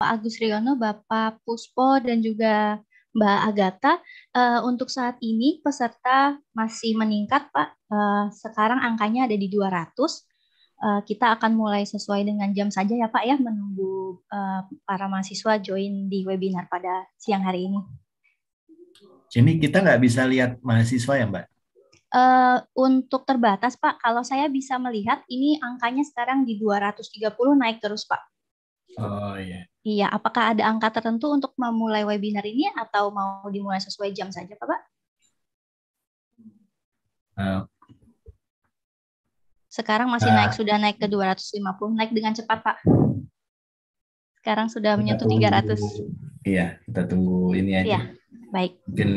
Pak Agus Riono, Bapak Puspo, dan juga Mbak Agatha. Uh, untuk saat ini peserta masih meningkat, Pak. Uh, sekarang angkanya ada di 200. Uh, eh, kita akan mulai sesuai dengan jam saja ya, Pak, ya, menunggu uh, para mahasiswa join di webinar pada siang hari ini. Ini kita nggak bisa lihat mahasiswa ya, Mbak? Uh, untuk terbatas, Pak. Kalau saya bisa melihat, ini angkanya sekarang di 230 naik terus, Pak. Oh iya. Iya, apakah ada angka tertentu untuk memulai webinar ini atau mau dimulai sesuai jam saja, Pak? Uh. Sekarang masih uh. naik, eh. sudah naik ke 250, naik dengan cepat, Pak. Sekarang sudah kita menyentuh tunggu, 300. Iya, kita tunggu ini aja. Iya, baik. Mungkin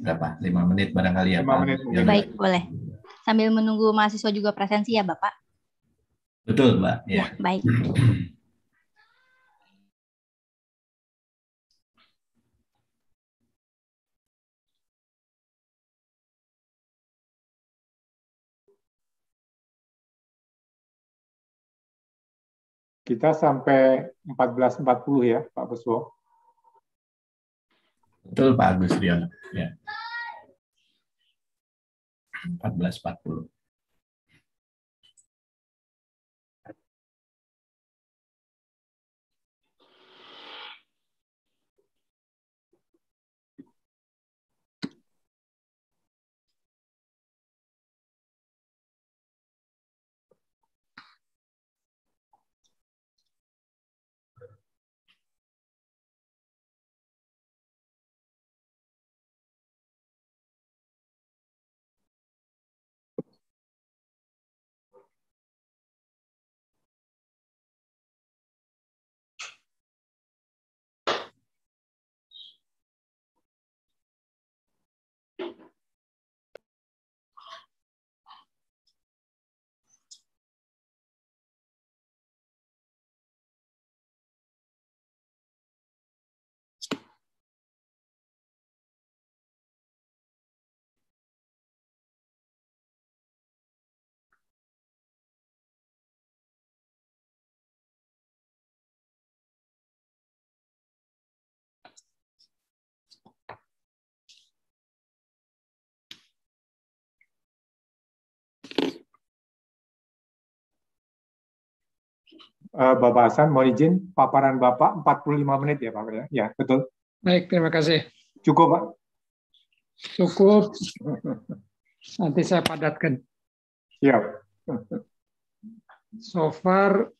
berapa? 5 menit barangkali ya, 5 Pak. Menit. Ya, baik, boleh. Sambil menunggu mahasiswa juga presensi ya, Bapak. Betul, Mbak. Ya. ya baik. Kita sampai 14.40 ya, Pak Buswo. Betul Pak Agus Rian. Ya. 14.40. uh, eh, Bapak Hasan. Mohon izin paparan Bapak 45 menit ya Pak. Ya? ya, betul. Baik, terima kasih. Cukup Pak? Cukup. Nanti saya padatkan. Ya. So far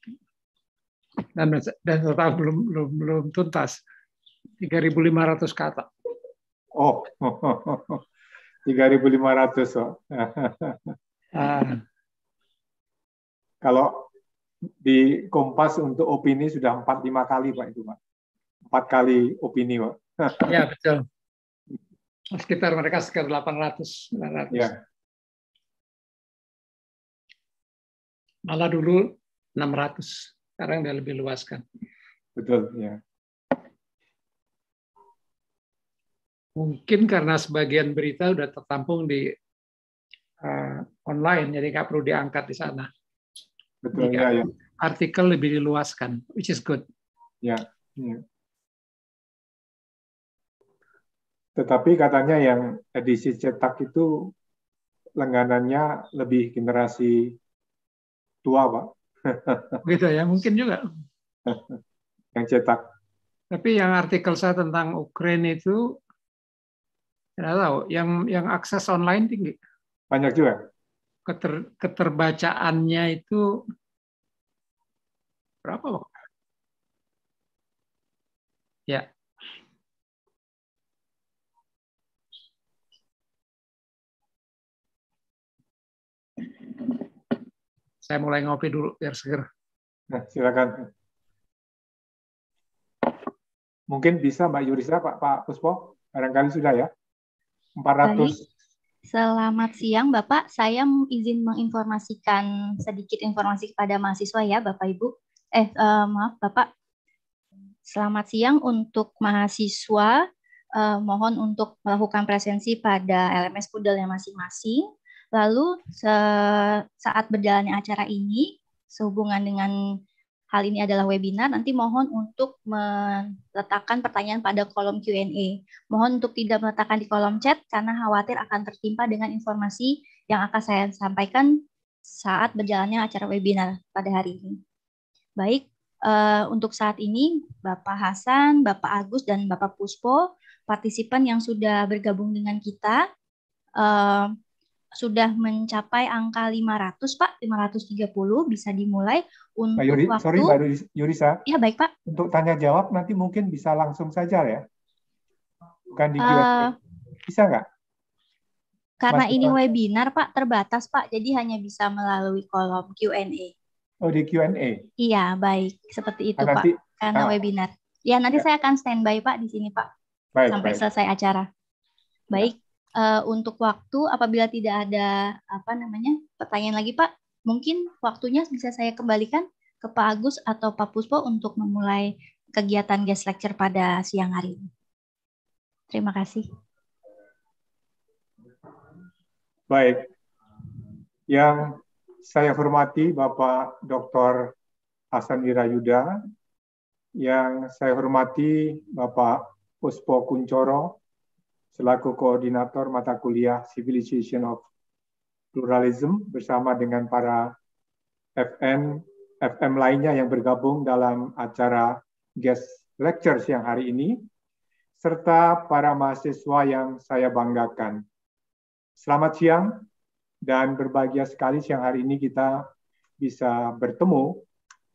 dan dan tetap belum belum belum tuntas 3.500 kata. Oh, oh. 3.500. Oh. ah. Kalau di Kompas untuk opini sudah 4 lima kali Pak itu Pak. empat kali opini Pak. ya betul. Sekitar mereka sekitar 800. 900. Ya. Malah dulu 600. Sekarang udah lebih luas kan. Betul, ya. Mungkin karena sebagian berita sudah tertampung di uh, online, jadi nggak perlu diangkat di sana. Betul, iya. ya, ya. artikel lebih diluaskan, which is good. Ya, ya. Tetapi katanya yang edisi cetak itu lengganannya lebih generasi tua, Pak. Gitu ya, mungkin juga. yang cetak. Tapi yang artikel saya tentang Ukraina itu, tidak tahu, yang yang akses online tinggi. Banyak juga? keter, keterbacaannya itu berapa waktu? Ya. Saya mulai ngopi dulu biar seger. Nah, silakan. Mungkin bisa Mbak Yurisa, Pak Pak Puspo, barangkali sudah ya. 400 Baik. Selamat siang Bapak, saya izin menginformasikan sedikit informasi kepada mahasiswa ya Bapak Ibu. Eh, uh, maaf Bapak. Selamat siang untuk mahasiswa, Uh, mohon untuk melakukan presensi pada LMS yang masing-masing. Lalu saat berjalannya acara ini, sehubungan dengan Hal ini adalah webinar, nanti mohon untuk meletakkan pertanyaan pada kolom Q&A. Mohon untuk tidak meletakkan di kolom chat karena khawatir akan tertimpa dengan informasi yang akan saya sampaikan saat berjalannya acara webinar pada hari ini. Baik, uh, untuk saat ini Bapak Hasan, Bapak Agus, dan Bapak Puspo, partisipan yang sudah bergabung dengan kita, uh, sudah mencapai angka 500 Pak, 530 bisa dimulai untuk Yuri, waktu. Sorry Mbak Yurisa. Ya baik Pak. Untuk tanya jawab nanti mungkin bisa langsung saja ya, bukan di Uh, bisa nggak? Karena Mas ini Pak. webinar Pak, terbatas Pak, jadi hanya bisa melalui kolom Q&A. Oh di Q&A? Iya baik, seperti itu nah, Pak, karena ah, webinar. Ya nanti ya. saya akan standby Pak di sini Pak, baik, sampai baik. selesai acara. Ya. Baik uh, untuk waktu apabila tidak ada apa namanya pertanyaan lagi Pak, mungkin waktunya bisa saya kembalikan ke Pak Agus atau Pak Puspo untuk memulai kegiatan guest lecture pada siang hari ini. Terima kasih. Baik. Yang saya hormati Bapak Dr. Hasan Wirayuda, yang saya hormati Bapak Puspo Kuncoro, selaku koordinator mata kuliah Civilization of Pluralism bersama dengan para FN FM lainnya yang bergabung dalam acara guest lecture siang hari ini serta para mahasiswa yang saya banggakan. Selamat siang dan berbahagia sekali siang hari ini kita bisa bertemu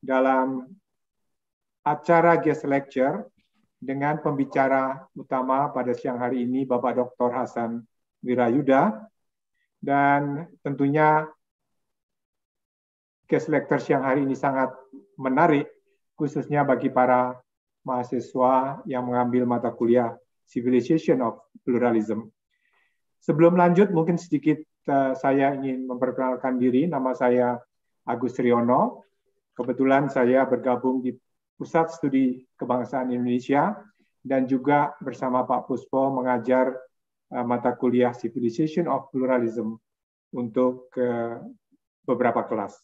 dalam acara guest lecture dengan pembicara utama pada siang hari ini Bapak Dr. Hasan Wirayuda dan tentunya guest lecture siang hari ini sangat menarik khususnya bagi para mahasiswa yang mengambil mata kuliah Civilization of Pluralism. Sebelum lanjut, mungkin sedikit eh, saya ingin memperkenalkan diri. Nama saya Agus Riono. Kebetulan saya bergabung di Pusat Studi Kebangsaan Indonesia dan juga bersama Pak Puspo mengajar uh, mata kuliah Civilization of Pluralism untuk uh, beberapa kelas.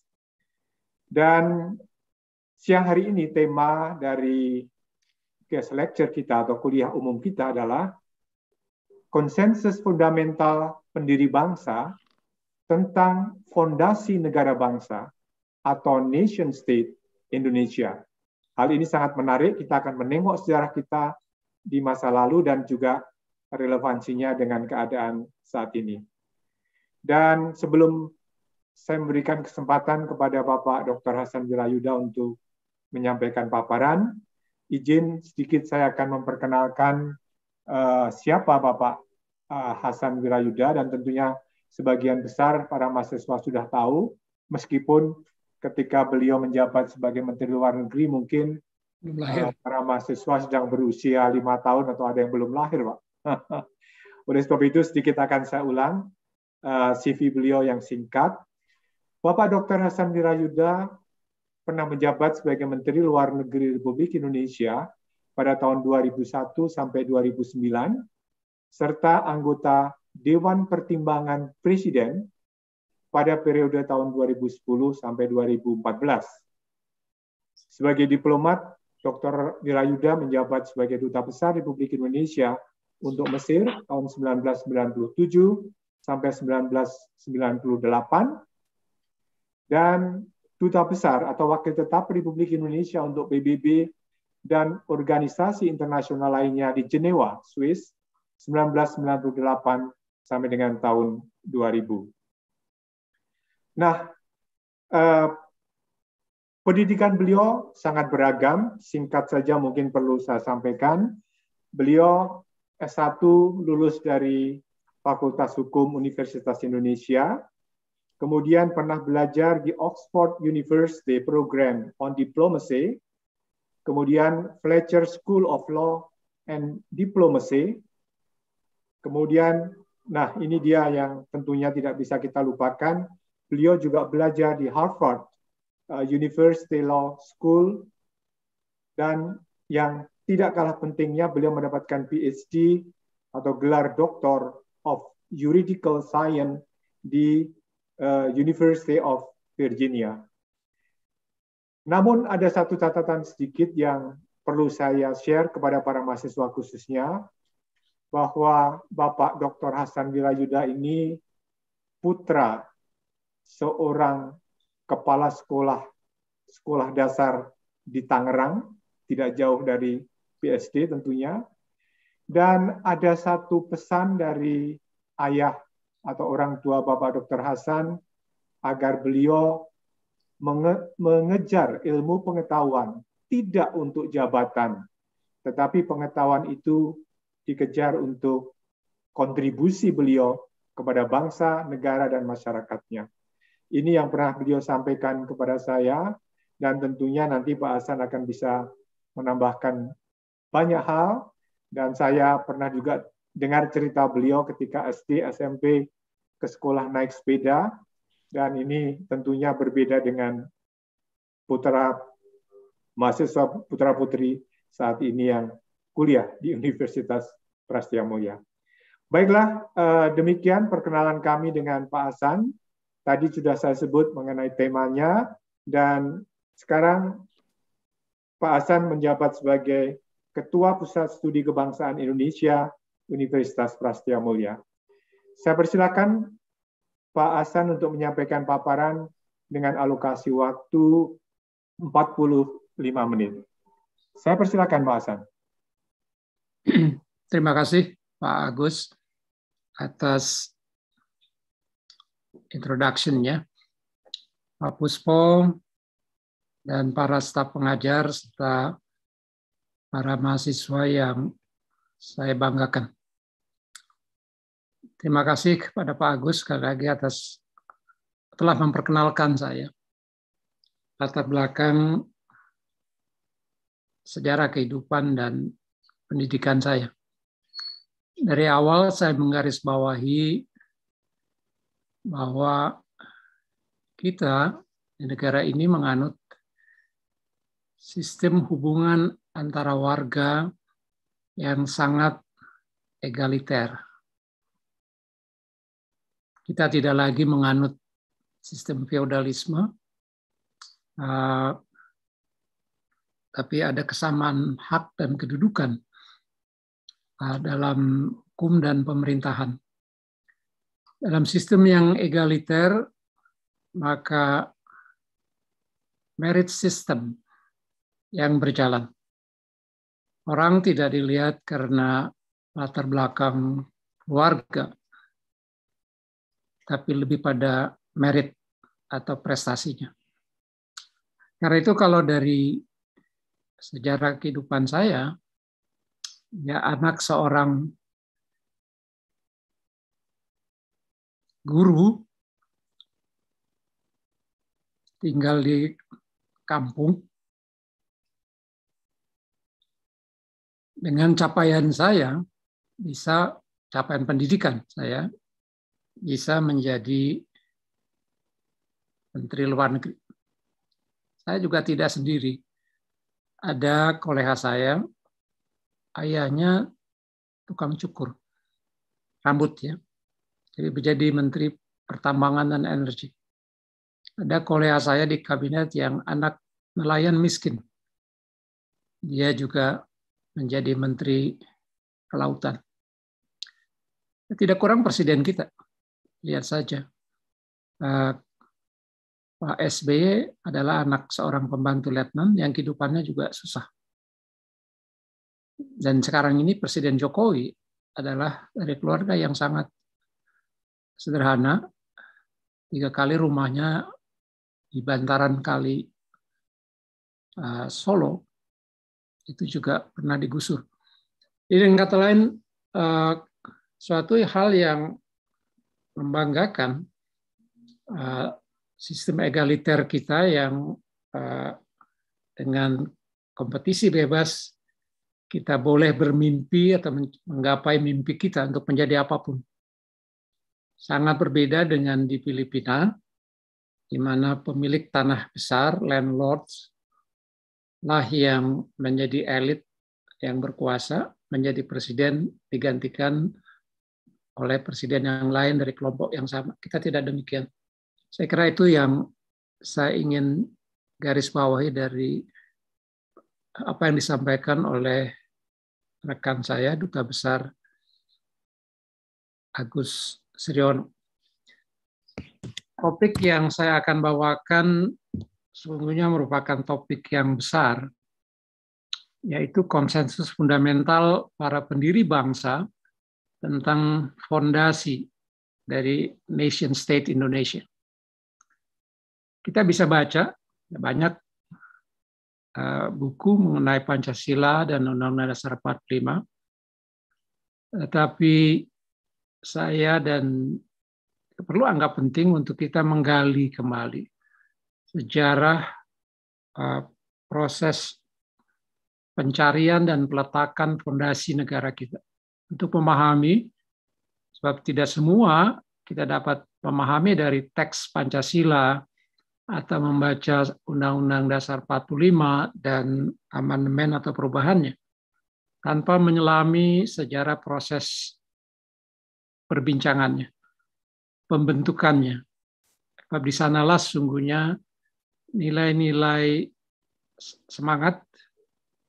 Dan siang hari ini tema dari guest lecture kita atau kuliah umum kita adalah konsensus fundamental pendiri bangsa tentang fondasi negara bangsa atau nation state Indonesia Hal ini sangat menarik, kita akan menengok sejarah kita di masa lalu dan juga relevansinya dengan keadaan saat ini. Dan sebelum saya memberikan kesempatan kepada Bapak Dr. Hasan Wirayuda untuk menyampaikan paparan, izin sedikit saya akan memperkenalkan uh, siapa Bapak uh, Hasan Wirayuda dan tentunya sebagian besar para mahasiswa sudah tahu meskipun ketika beliau menjabat sebagai Menteri Luar Negeri mungkin belum eh, lahir. para mahasiswa sedang berusia lima tahun atau ada yang belum lahir, Pak. Oleh sebab itu sedikit akan saya ulang eh, CV beliau yang singkat. Bapak Dr. Hasan Wirayuda pernah menjabat sebagai Menteri Luar Negeri Republik Indonesia pada tahun 2001 sampai 2009 serta anggota Dewan Pertimbangan Presiden pada periode tahun 2010 sampai 2014. Sebagai diplomat, Dr. Wirayuda menjabat sebagai Duta Besar Republik Indonesia untuk Mesir tahun 1997 sampai 1998 dan Duta Besar atau Wakil Tetap Republik Indonesia untuk PBB dan organisasi internasional lainnya di Jenewa, Swiss 1998 sampai dengan tahun 2000. Nah, eh, pendidikan beliau sangat beragam. Singkat saja mungkin perlu saya sampaikan. Beliau S1 lulus dari Fakultas Hukum Universitas Indonesia, kemudian pernah belajar di Oxford University Program on Diplomacy, kemudian Fletcher School of Law and Diplomacy, kemudian, nah ini dia yang tentunya tidak bisa kita lupakan, Beliau juga belajar di Harvard uh, University Law School dan yang tidak kalah pentingnya beliau mendapatkan PhD atau gelar Doktor of Juridical Science di uh, University of Virginia. Namun ada satu catatan sedikit yang perlu saya share kepada para mahasiswa khususnya bahwa Bapak Dr. Hasan Wilayuda ini putra seorang kepala sekolah sekolah dasar di Tangerang, tidak jauh dari PSD tentunya. Dan ada satu pesan dari ayah atau orang tua Bapak Dr. Hasan agar beliau menge mengejar ilmu pengetahuan tidak untuk jabatan, tetapi pengetahuan itu dikejar untuk kontribusi beliau kepada bangsa, negara, dan masyarakatnya. Ini yang pernah beliau sampaikan kepada saya, dan tentunya nanti Pak Hasan akan bisa menambahkan banyak hal, dan saya pernah juga dengar cerita beliau ketika SD, SMP, ke sekolah naik sepeda, dan ini tentunya berbeda dengan putra mahasiswa putra-putri saat ini yang kuliah di Universitas Prastia Mulia. Baiklah, eh, demikian perkenalan kami dengan Pak Hasan. Tadi sudah saya sebut mengenai temanya dan sekarang Pak Hasan menjabat sebagai Ketua Pusat Studi Kebangsaan Indonesia Universitas Prastia Mulia. Saya persilakan Pak Hasan untuk menyampaikan paparan dengan alokasi waktu 45 menit. Saya persilakan Pak Hasan. Terima kasih Pak Agus atas introduction-nya. Pak Puspo dan para staf pengajar serta para mahasiswa yang saya banggakan. Terima kasih kepada Pak Agus sekali lagi atas telah memperkenalkan saya. Latar belakang sejarah kehidupan dan pendidikan saya. Dari awal saya menggarisbawahi bahwa kita di negara ini menganut sistem hubungan antara warga yang sangat egaliter. Kita tidak lagi menganut sistem feodalisme, eh, tapi ada kesamaan hak dan kedudukan eh, dalam hukum dan pemerintahan. Dalam sistem yang egaliter, maka merit system yang berjalan. Orang tidak dilihat karena latar belakang warga tapi lebih pada merit atau prestasinya. Karena itu kalau dari sejarah kehidupan saya, ya anak seorang guru tinggal di kampung dengan capaian saya bisa capaian pendidikan saya bisa menjadi menteri luar negeri. Saya juga tidak sendiri. Ada kolega saya ayahnya tukang cukur rambut ya jadi menjadi Menteri Pertambangan dan Energi. Ada kolega saya di kabinet yang anak nelayan miskin. Dia juga menjadi Menteri Kelautan. Tidak kurang presiden kita. Lihat saja. Eh, Pak SBY adalah anak seorang pembantu letnan yang kehidupannya juga susah. Dan sekarang ini Presiden Jokowi adalah dari keluarga yang sangat sederhana. Tiga kali rumahnya di bantaran kali uh, Solo itu juga pernah digusur. Ini dengan kata lain, uh, suatu hal yang membanggakan uh, sistem egaliter kita yang uh, dengan kompetisi bebas kita boleh bermimpi atau menggapai mimpi kita untuk menjadi apapun sangat berbeda dengan di Filipina, di mana pemilik tanah besar, landlords, lah yang menjadi elit yang berkuasa, menjadi presiden digantikan oleh presiden yang lain dari kelompok yang sama. Kita tidak demikian. Saya kira itu yang saya ingin garis bawahi dari apa yang disampaikan oleh rekan saya duta besar Agus Sriono. Topik yang saya akan bawakan sesungguhnya merupakan topik yang besar, yaitu konsensus fundamental para pendiri bangsa tentang fondasi dari nation state Indonesia. Kita bisa baca banyak eh, buku mengenai Pancasila dan Undang-Undang Dasar 45. Tetapi saya dan perlu anggap penting untuk kita menggali kembali sejarah uh, proses pencarian dan peletakan fondasi negara kita untuk memahami sebab tidak semua kita dapat memahami dari teks Pancasila atau membaca Undang-Undang Dasar 45 dan amandemen atau perubahannya tanpa menyelami sejarah proses perbincangannya, pembentukannya. Sebab di sanalah sungguhnya nilai-nilai semangat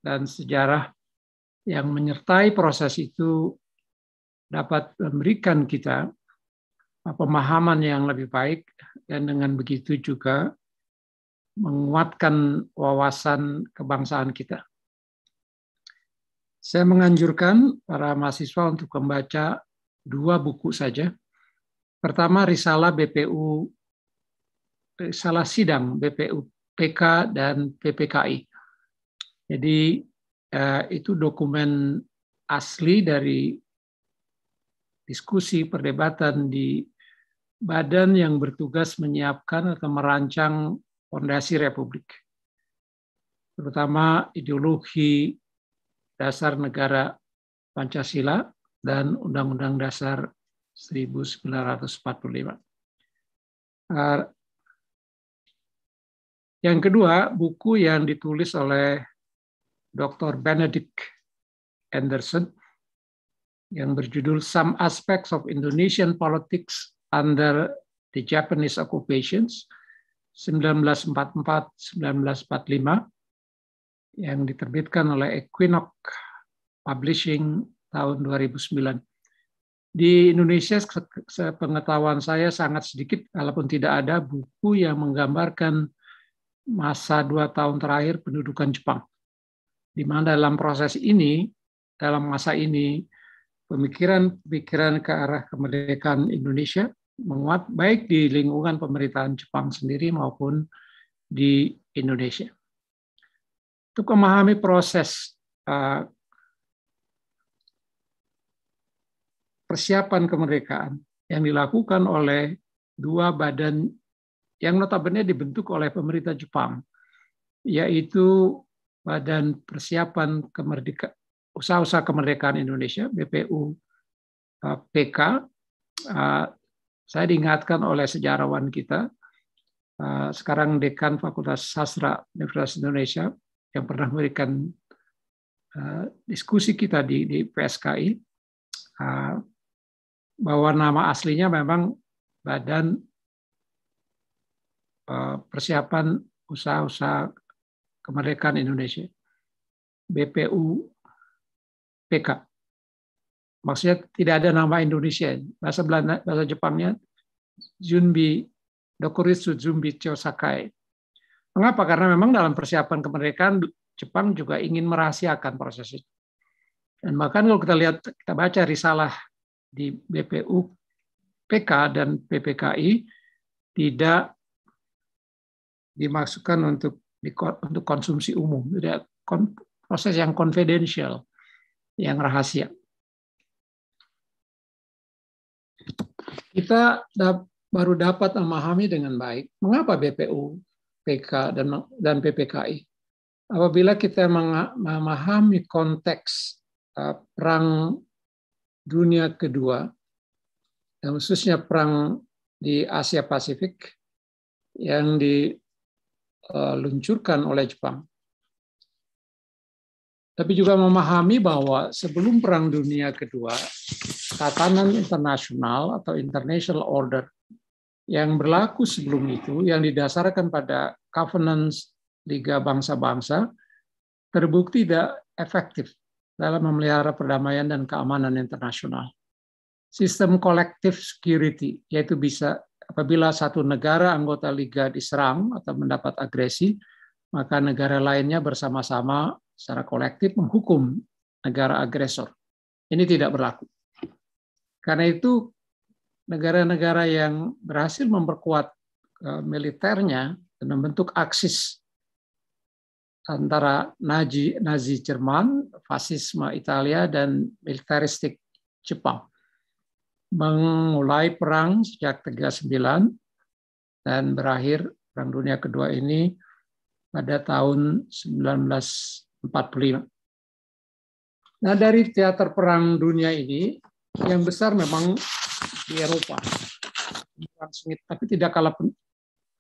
dan sejarah yang menyertai proses itu dapat memberikan kita pemahaman yang lebih baik dan dengan begitu juga menguatkan wawasan kebangsaan kita. Saya menganjurkan para mahasiswa untuk membaca dua buku saja. Pertama risalah BPU risalah eh, sidang BPU PK dan PPKI. Jadi eh, itu dokumen asli dari diskusi perdebatan di badan yang bertugas menyiapkan atau merancang fondasi republik. Terutama ideologi dasar negara Pancasila dan Undang-Undang Dasar 1945. Yang kedua, buku yang ditulis oleh Dr. Benedict Anderson yang berjudul Some Aspects of Indonesian Politics Under the Japanese Occupations 1944-1945 yang diterbitkan oleh Equinox Publishing tahun 2009. Di Indonesia, pengetahuan saya sangat sedikit, walaupun tidak ada buku yang menggambarkan masa dua tahun terakhir pendudukan Jepang. Di mana dalam proses ini, dalam masa ini, pemikiran-pemikiran ke arah kemerdekaan Indonesia menguat baik di lingkungan pemerintahan Jepang sendiri maupun di Indonesia. Untuk memahami proses eh, persiapan kemerdekaan yang dilakukan oleh dua badan yang notabene dibentuk oleh pemerintah Jepang, yaitu Badan Persiapan Kemerdeka Usaha-usaha Kemerdekaan Indonesia (BPU eh, PK). Eh, saya diingatkan oleh sejarawan kita, eh, sekarang dekan Fakultas Sastra Universitas Indonesia yang pernah memberikan diskusi kita di, di PSKI, bahwa nama aslinya memang Badan eh, Persiapan Usaha-Usaha Kemerdekaan Indonesia, BPU PK. Maksudnya tidak ada nama Indonesia. Bahasa Belanda, bahasa Jepangnya Junbi Dokuritsu Junbi Chosakai. Mengapa? Karena memang dalam persiapan kemerdekaan Jepang juga ingin merahasiakan proses itu. Dan bahkan kalau kita lihat, kita baca risalah di BPU PK dan PPKI tidak dimasukkan untuk di, untuk konsumsi umum, tidak proses yang confidential, yang rahasia. Kita baru dapat memahami dengan baik mengapa BPU, PK dan dan PPKI. Apabila kita memahami konteks eh, perang Dunia Kedua, dan khususnya perang di Asia Pasifik yang diluncurkan eh, oleh Jepang. Tapi juga memahami bahwa sebelum Perang Dunia Kedua, tatanan internasional atau international order yang berlaku sebelum itu, yang didasarkan pada covenants Liga Bangsa-Bangsa, terbukti tidak efektif dalam memelihara perdamaian dan keamanan internasional. Sistem kolektif security, yaitu bisa apabila satu negara anggota liga diserang atau mendapat agresi, maka negara lainnya bersama-sama secara kolektif menghukum negara agresor. Ini tidak berlaku. Karena itu negara-negara yang berhasil memperkuat e, militernya dan membentuk aksis antara Nazi, Nazi Jerman fasisme Italia dan militaristik Jepang. mengulai perang sejak 39 dan berakhir Perang Dunia Kedua ini pada tahun 1945. Nah, dari teater perang dunia ini yang besar memang di Eropa. sengit, tapi tidak kalah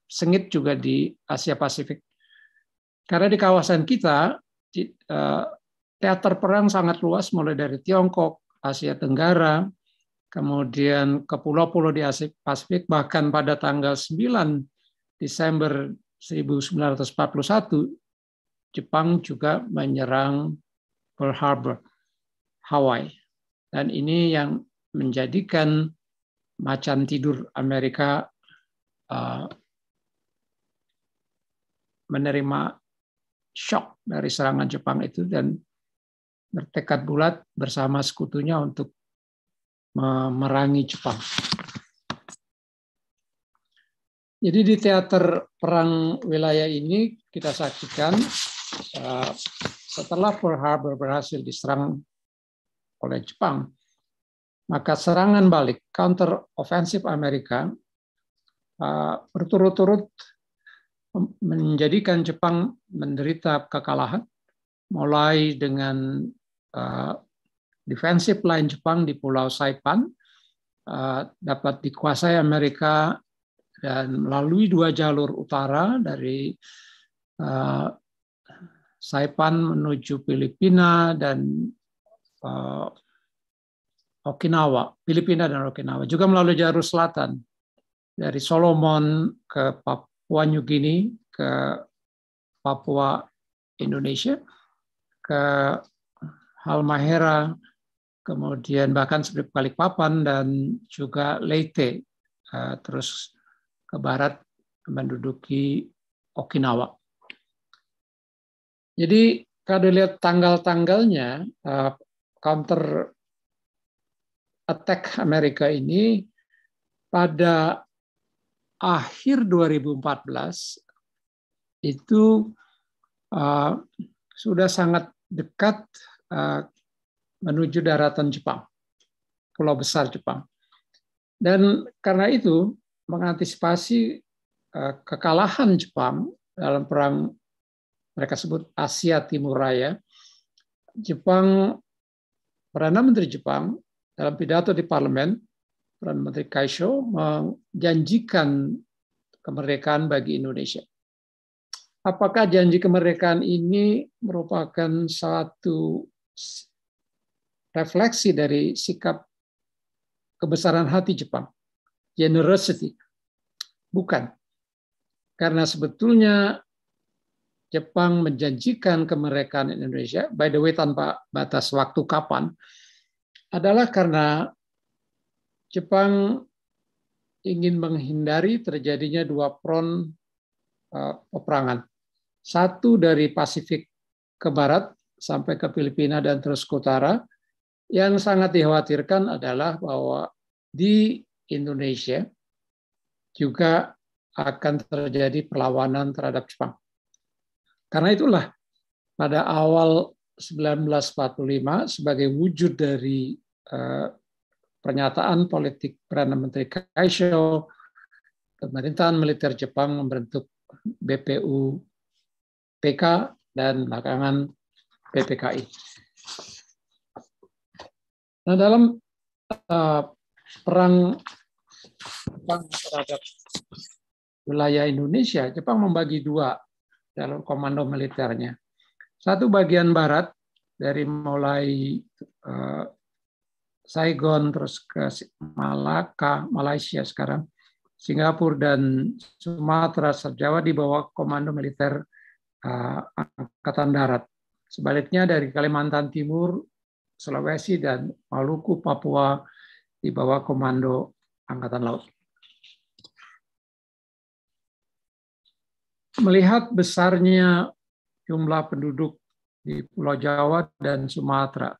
sengit juga di Asia Pasifik. Karena di kawasan kita eh, teater perang sangat luas mulai dari Tiongkok, Asia Tenggara, kemudian ke pulau-pulau di Asia Pasifik bahkan pada tanggal 9 Desember 1941 Jepang juga menyerang Pearl Harbor, Hawaii. Dan ini yang menjadikan macan tidur Amerika uh, menerima shock dari serangan Jepang itu dan bertekad bulat bersama sekutunya untuk memerangi Jepang. Jadi di teater perang wilayah ini kita saksikan eh, setelah Pearl Harbor berhasil diserang oleh Jepang, maka serangan balik counter offensive Amerika eh, berturut-turut menjadikan Jepang menderita kekalahan mulai dengan Eh, defensive line Jepang di Pulau Saipan uh, dapat dikuasai Amerika dan melalui dua jalur utara dari uh, Saipan menuju Filipina dan uh, Okinawa, Filipina dan Okinawa, juga melalui jalur selatan dari Solomon ke Papua New Guinea ke Papua Indonesia ke Halmahera, kemudian bahkan seperti Balikpapan dan juga Leyte, eh, terus ke barat menduduki Okinawa. Jadi kalau dilihat tanggal-tanggalnya, eh, counter attack Amerika ini pada akhir 2014 itu eh, sudah sangat dekat Eh, menuju daratan Jepang, pulau besar Jepang. Dan karena itu mengantisipasi eh, kekalahan Jepang dalam perang mereka sebut Asia Timur Raya, Jepang Perdana Menteri Jepang dalam pidato di parlemen Perdana Menteri Kaisho menjanjikan kemerdekaan bagi Indonesia. Apakah janji kemerdekaan ini merupakan satu refleksi dari sikap kebesaran hati Jepang, generosity. Bukan. Karena sebetulnya Jepang menjanjikan kemerdekaan Indonesia, by the way tanpa batas waktu kapan, adalah karena Jepang ingin menghindari terjadinya dua front uh, eh, peperangan. Satu dari Pasifik ke barat sampai ke Filipina dan terus ke utara. Yang sangat dikhawatirkan adalah bahwa di Indonesia juga akan terjadi perlawanan terhadap Jepang. Karena itulah pada awal 1945 sebagai wujud dari eh, pernyataan politik Perdana Menteri Kaisho, pemerintahan militer Jepang membentuk BPU PK dan belakangan PPKI. Nah, dalam uh, perang Jepang terhadap wilayah Indonesia, Jepang membagi dua dalam komando militernya. Satu bagian barat dari mulai uh, Saigon terus ke Malaka, Malaysia sekarang, Singapura dan Sumatera Jawa di bawah komando militer uh, Angkatan Darat. Sebaliknya dari Kalimantan Timur, Sulawesi, dan Maluku, Papua di bawah Komando Angkatan Laut. Melihat besarnya jumlah penduduk di Pulau Jawa dan Sumatera,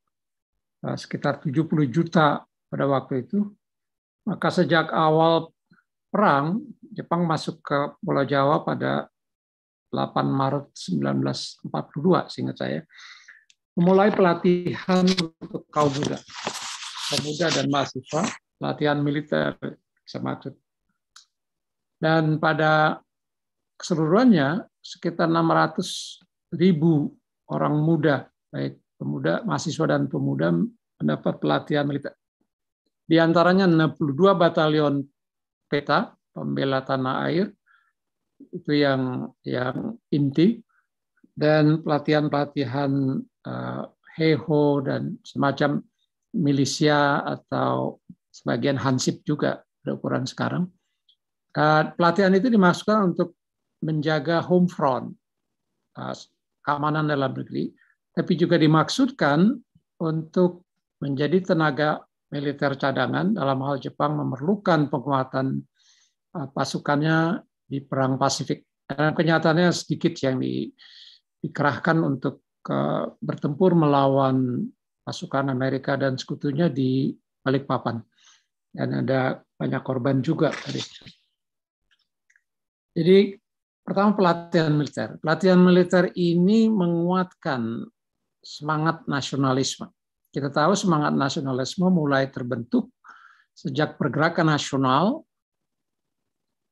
eh, sekitar 70 juta pada waktu itu, maka sejak awal perang, Jepang masuk ke Pulau Jawa pada 8 Maret 1942 seingat saya memulai pelatihan untuk kaum muda pemuda dan mahasiswa latihan militer maksud. dan pada keseluruhannya sekitar 600 ribu orang muda baik pemuda mahasiswa dan pemuda mendapat pelatihan militer di antaranya 62 batalion peta pembela tanah air itu yang yang inti dan pelatihan-pelatihan uh, eh, heho dan semacam milisia atau sebagian hansip juga berukuran sekarang. Uh, pelatihan itu dimasukkan untuk menjaga home front uh, keamanan dalam negeri, tapi juga dimaksudkan untuk menjadi tenaga militer cadangan dalam hal Jepang memerlukan penguatan pasukannya di perang Pasifik. Karena kenyataannya sedikit yang di, dikerahkan untuk ke, eh, bertempur melawan pasukan Amerika dan sekutunya di Balikpapan. Dan ada banyak korban juga tadi. Jadi pertama pelatihan militer. Pelatihan militer ini menguatkan semangat nasionalisme. Kita tahu semangat nasionalisme mulai terbentuk sejak pergerakan nasional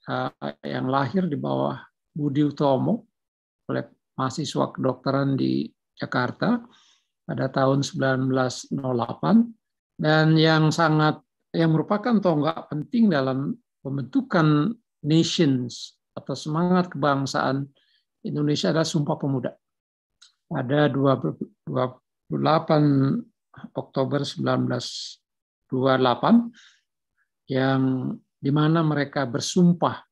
Eh, yang lahir di bawah Budi Utomo oleh mahasiswa kedokteran di Jakarta pada tahun 1908 dan yang sangat yang merupakan tonggak penting dalam pembentukan nations atau semangat kebangsaan Indonesia adalah Sumpah Pemuda. Pada 28 Oktober 1928 yang di mana mereka bersumpah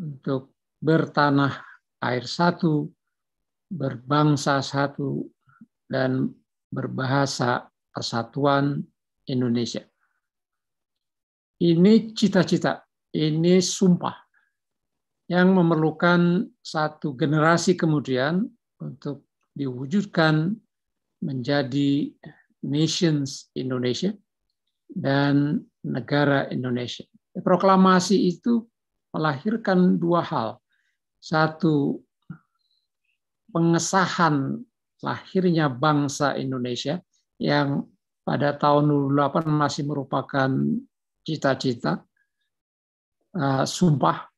untuk bertanah air satu, berbangsa satu, dan berbahasa persatuan Indonesia. Ini cita-cita, ini sumpah yang memerlukan satu generasi kemudian untuk diwujudkan menjadi nations Indonesia dan negara Indonesia. Proklamasi itu melahirkan dua hal. Satu, pengesahan lahirnya bangsa Indonesia yang pada tahun 2008 masih merupakan cita-cita, eh, sumpah,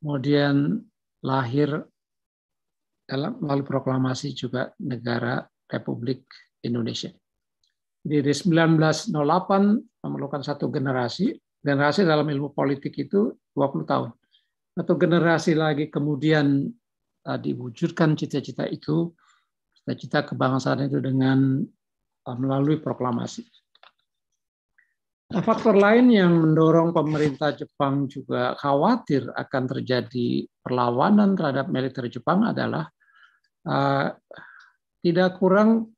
kemudian lahir dalam melalui proklamasi juga negara Republik Indonesia. Jadi dari 1908 memerlukan satu generasi generasi dalam ilmu politik itu 20 tahun. Atau generasi lagi kemudian eh, diwujudkan cita-cita itu, cita-cita kebangsaan itu dengan eh, melalui proklamasi. Nah, faktor lain yang mendorong pemerintah Jepang juga khawatir akan terjadi perlawanan terhadap militer Jepang adalah uh, tidak kurang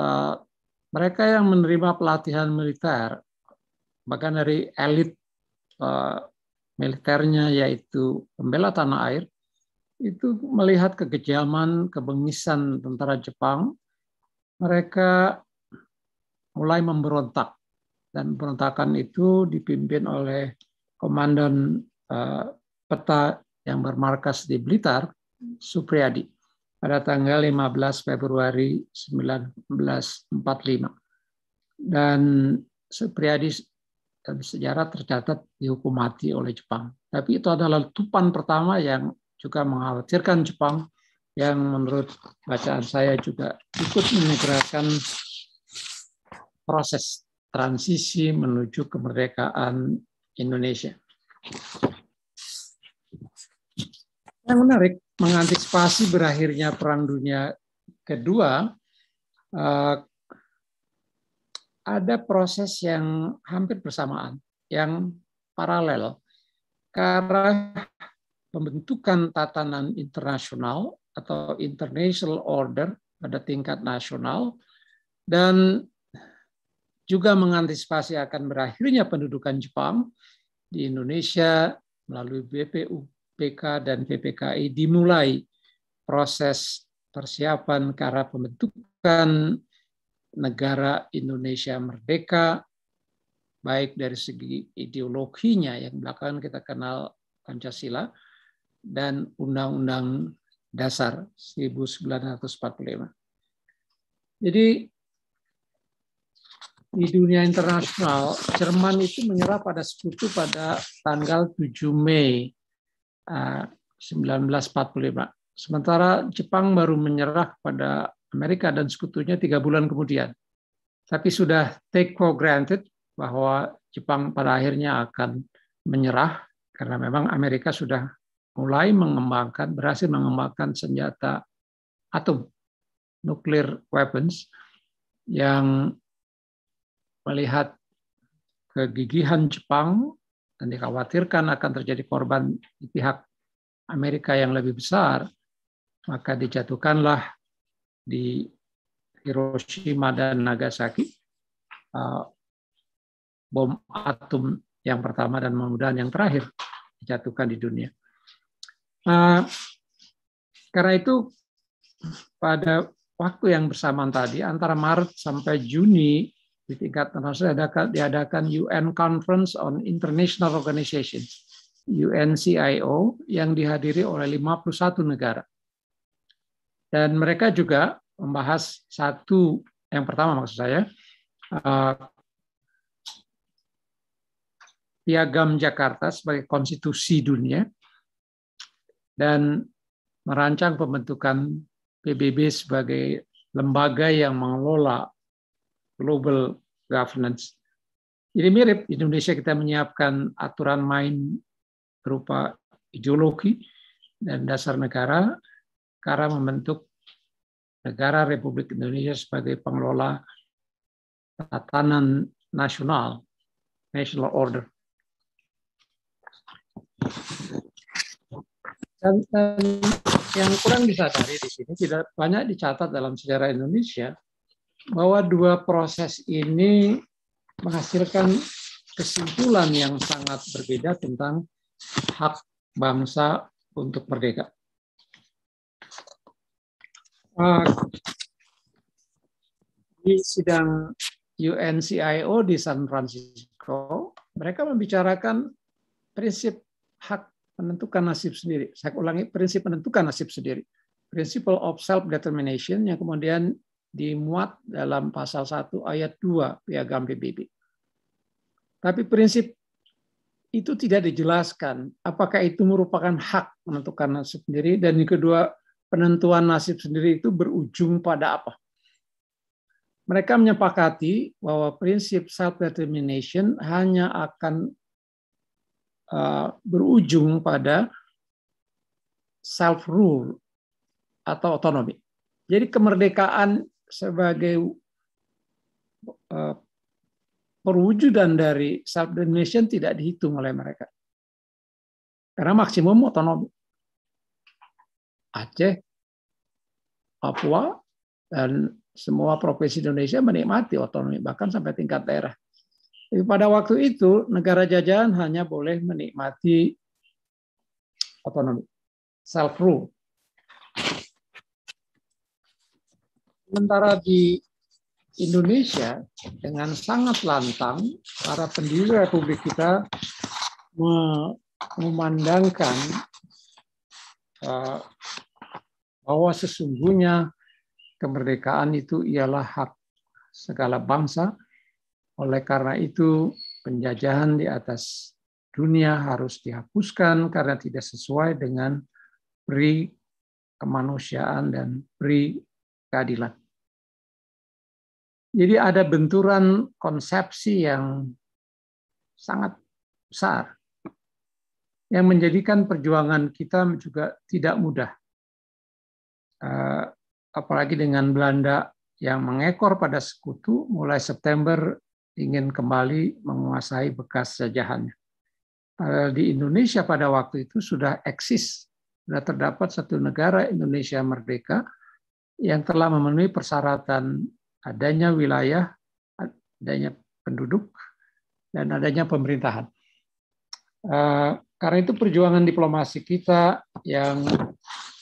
uh, mereka yang menerima pelatihan militer bahkan dari elit uh, militernya yaitu pembela tanah air itu melihat kekejaman, kebengisan tentara Jepang, mereka mulai memberontak dan perontakan itu dipimpin oleh komandan uh, peta yang bermarkas di Blitar, Supriyadi pada tanggal 15 Februari 1945. Dan Supriyadi dan sejarah tercatat dihukum mati oleh Jepang. Tapi itu adalah letupan pertama yang juga mengkhawatirkan Jepang yang menurut bacaan saya juga ikut menyegerakan proses transisi menuju kemerdekaan Indonesia. Yang menarik, mengantisipasi berakhirnya Perang Dunia Kedua, eh, ada proses yang hampir bersamaan, yang paralel. Karena pembentukan tatanan internasional atau international order pada tingkat nasional dan juga mengantisipasi akan berakhirnya pendudukan Jepang di Indonesia melalui BPUPK dan PPKI dimulai proses persiapan ke arah pembentukan negara Indonesia merdeka, baik dari segi ideologinya yang belakangan kita kenal Pancasila, dan Undang-Undang Dasar 1945. Jadi di dunia internasional, Jerman itu menyerah pada sekutu pada tanggal 7 Mei 1945. Ah, Sementara Jepang baru menyerah pada Amerika dan sekutunya tiga bulan kemudian. Tapi sudah take for granted bahwa Jepang pada akhirnya akan menyerah karena memang Amerika sudah mulai mengembangkan, berhasil mengembangkan senjata atom, nuclear weapons, yang melihat kegigihan Jepang dan dikhawatirkan akan terjadi korban di pihak Amerika yang lebih besar, maka dijatuhkanlah di Hiroshima dan Nagasaki, uh, bom atom yang pertama dan mudah-mudahan yang terakhir dijatuhkan di dunia. Uh, karena itu pada waktu yang bersamaan tadi antara Maret sampai Juni di tingkat internasional diadakan, diadakan UN Conference on International Organizations UNCIO yang dihadiri oleh 51 negara. Dan mereka juga membahas satu yang pertama maksud saya eh, piagam Jakarta sebagai konstitusi dunia dan merancang pembentukan PBB sebagai lembaga yang mengelola global governance. Jadi mirip Indonesia kita menyiapkan aturan main berupa ideologi dan dasar negara karena membentuk negara Republik Indonesia sebagai pengelola tatanan nasional, national order. Dan, dan yang kurang disadari di sini tidak banyak dicatat dalam sejarah Indonesia bahwa dua proses ini menghasilkan kesimpulan yang sangat berbeda tentang hak bangsa untuk merdeka di sidang UNCIO di San Francisco, mereka membicarakan prinsip hak menentukan nasib sendiri. Saya ulangi prinsip menentukan nasib sendiri. Principle of self determination yang kemudian dimuat dalam pasal 1 ayat 2 Piagam PBB. Tapi prinsip itu tidak dijelaskan apakah itu merupakan hak menentukan nasib sendiri dan yang kedua penentuan nasib sendiri itu berujung pada apa? Mereka menyepakati bahwa prinsip self-determination hanya akan uh, berujung pada self-rule atau otonomi. Jadi kemerdekaan sebagai uh, perwujudan dari self-determination tidak dihitung oleh mereka. Karena maksimum otonomi. Aceh, Papua, dan semua provinsi Indonesia menikmati otonomi, bahkan sampai tingkat daerah. Tapi pada waktu itu, negara jajahan hanya boleh menikmati otonomi, self-rule. Sementara di Indonesia dengan sangat lantang para pendiri republik kita memandangkan uh, bahwa sesungguhnya kemerdekaan itu ialah hak segala bangsa. Oleh karena itu, penjajahan di atas dunia harus dihapuskan karena tidak sesuai dengan pri kemanusiaan dan pri keadilan. Jadi ada benturan konsepsi yang sangat besar yang menjadikan perjuangan kita juga tidak mudah. Eh, apalagi dengan Belanda yang mengekor pada sekutu mulai September ingin kembali menguasai bekas jajahannya. Eh, di Indonesia pada waktu itu sudah eksis, sudah terdapat satu negara Indonesia merdeka yang telah memenuhi persyaratan adanya wilayah, adanya penduduk, dan adanya pemerintahan. Eh, karena itu perjuangan diplomasi kita yang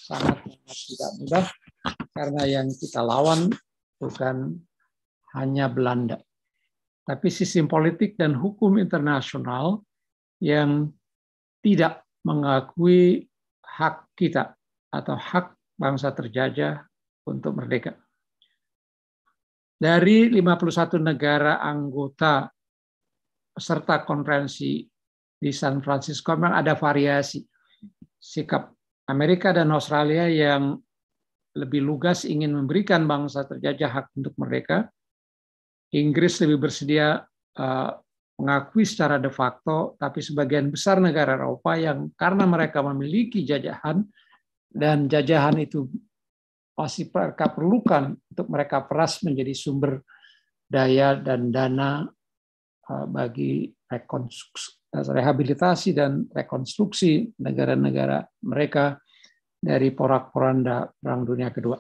sangat sangat tidak mudah karena yang kita lawan bukan hanya Belanda. Tapi sistem politik dan hukum internasional yang tidak mengakui hak kita atau hak bangsa terjajah untuk merdeka. Dari 51 negara anggota peserta konferensi di San Francisco memang ada variasi sikap Amerika dan Australia yang lebih lugas ingin memberikan bangsa terjajah hak untuk mereka. Inggris lebih bersedia uh, mengakui secara de facto, tapi sebagian besar negara Eropa yang karena mereka memiliki jajahan dan jajahan itu masih mereka perlukan untuk mereka peras menjadi sumber daya dan dana uh, bagi rekonstruksi, Nah, rehabilitasi dan rekonstruksi negara-negara mereka dari porak-poranda Perang Dunia Kedua.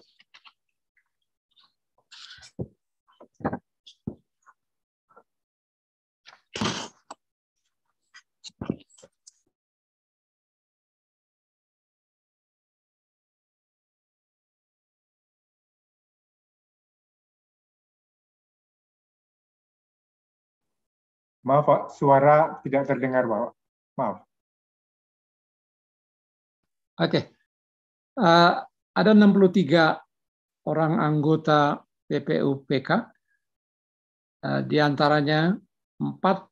Maaf Pak, suara tidak terdengar Pak. Maaf. Oke. Okay. Uh, eh, ada 63 orang anggota PPUPK. Uh, eh, di antaranya empat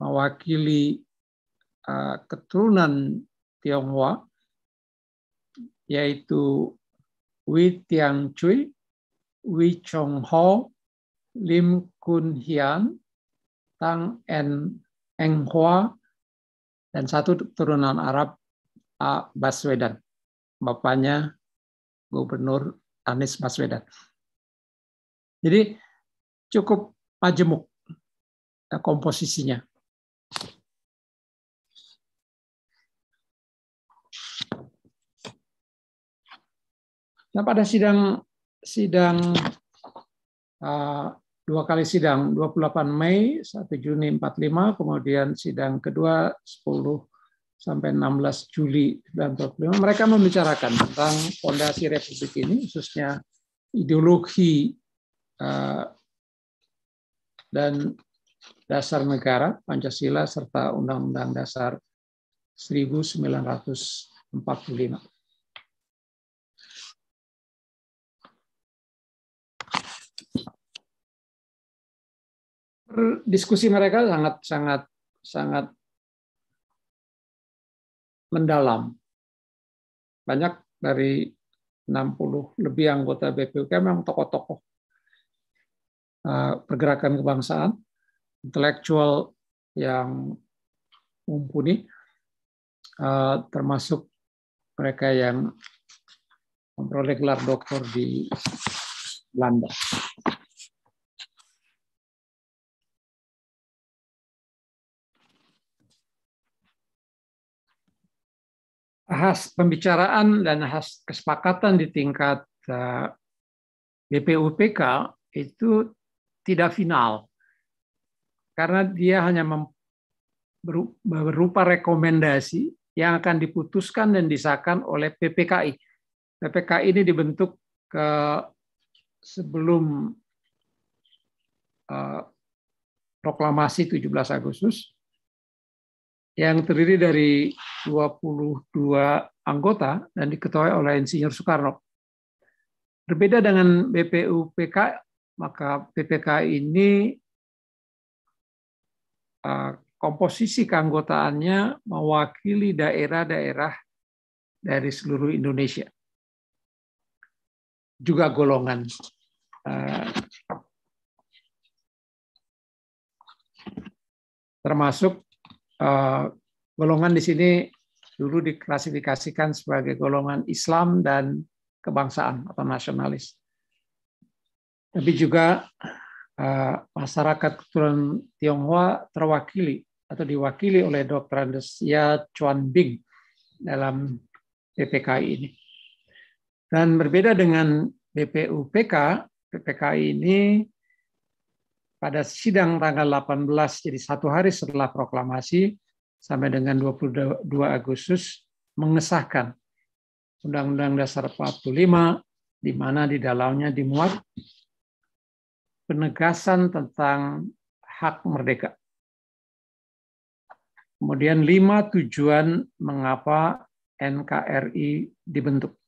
mewakili uh, keturunan Tionghoa, yaitu Wei Tiang Cui, Wei Chong Ho, Lim Kun Hian, Tang En Eng Hua, dan satu turunan Arab, A. Baswedan. Bapaknya Gubernur Anies Baswedan. Jadi cukup majemuk eh, komposisinya. Nah pada sidang sidang uh, dua kali sidang 28 Mei 1 Juni 45 kemudian sidang kedua 10 sampai 16 Juli 1945 mereka membicarakan tentang fondasi republik ini khususnya ideologi eh, dan dasar negara Pancasila serta Undang-Undang Dasar 1945. diskusi mereka sangat sangat sangat mendalam. Banyak dari 60 lebih anggota BPUK memang tokoh-tokoh eh, pergerakan kebangsaan, intelektual yang mumpuni, eh, termasuk mereka yang memperoleh gelar doktor di Belanda. khas pembicaraan dan khas kesepakatan di tingkat eh, BPUPK itu tidak final karena dia hanya berupa rekomendasi yang akan diputuskan dan disahkan oleh PPKI. PPKI ini dibentuk ke eh, sebelum eh, proklamasi 17 Agustus yang terdiri dari 22 anggota dan diketuai oleh Insinyur Soekarno. Berbeda dengan BPUPK, maka PPK ini eh, komposisi keanggotaannya mewakili daerah-daerah dari seluruh Indonesia. Juga golongan. Eh, termasuk Eh, golongan di sini dulu diklasifikasikan sebagai golongan Islam dan kebangsaan atau nasionalis. Tapi juga eh, masyarakat keturunan Tionghoa terwakili atau diwakili oleh Dr. Andesia ya Chuan Bing dalam PPKI ini. Dan berbeda dengan BPUPK, PPKI ini pada sidang tanggal 18, jadi satu hari setelah proklamasi, sampai dengan 22 Agustus, mengesahkan Undang-Undang Dasar 45, di mana di dalamnya dimuat penegasan tentang hak merdeka. Kemudian lima tujuan mengapa NKRI dibentuk.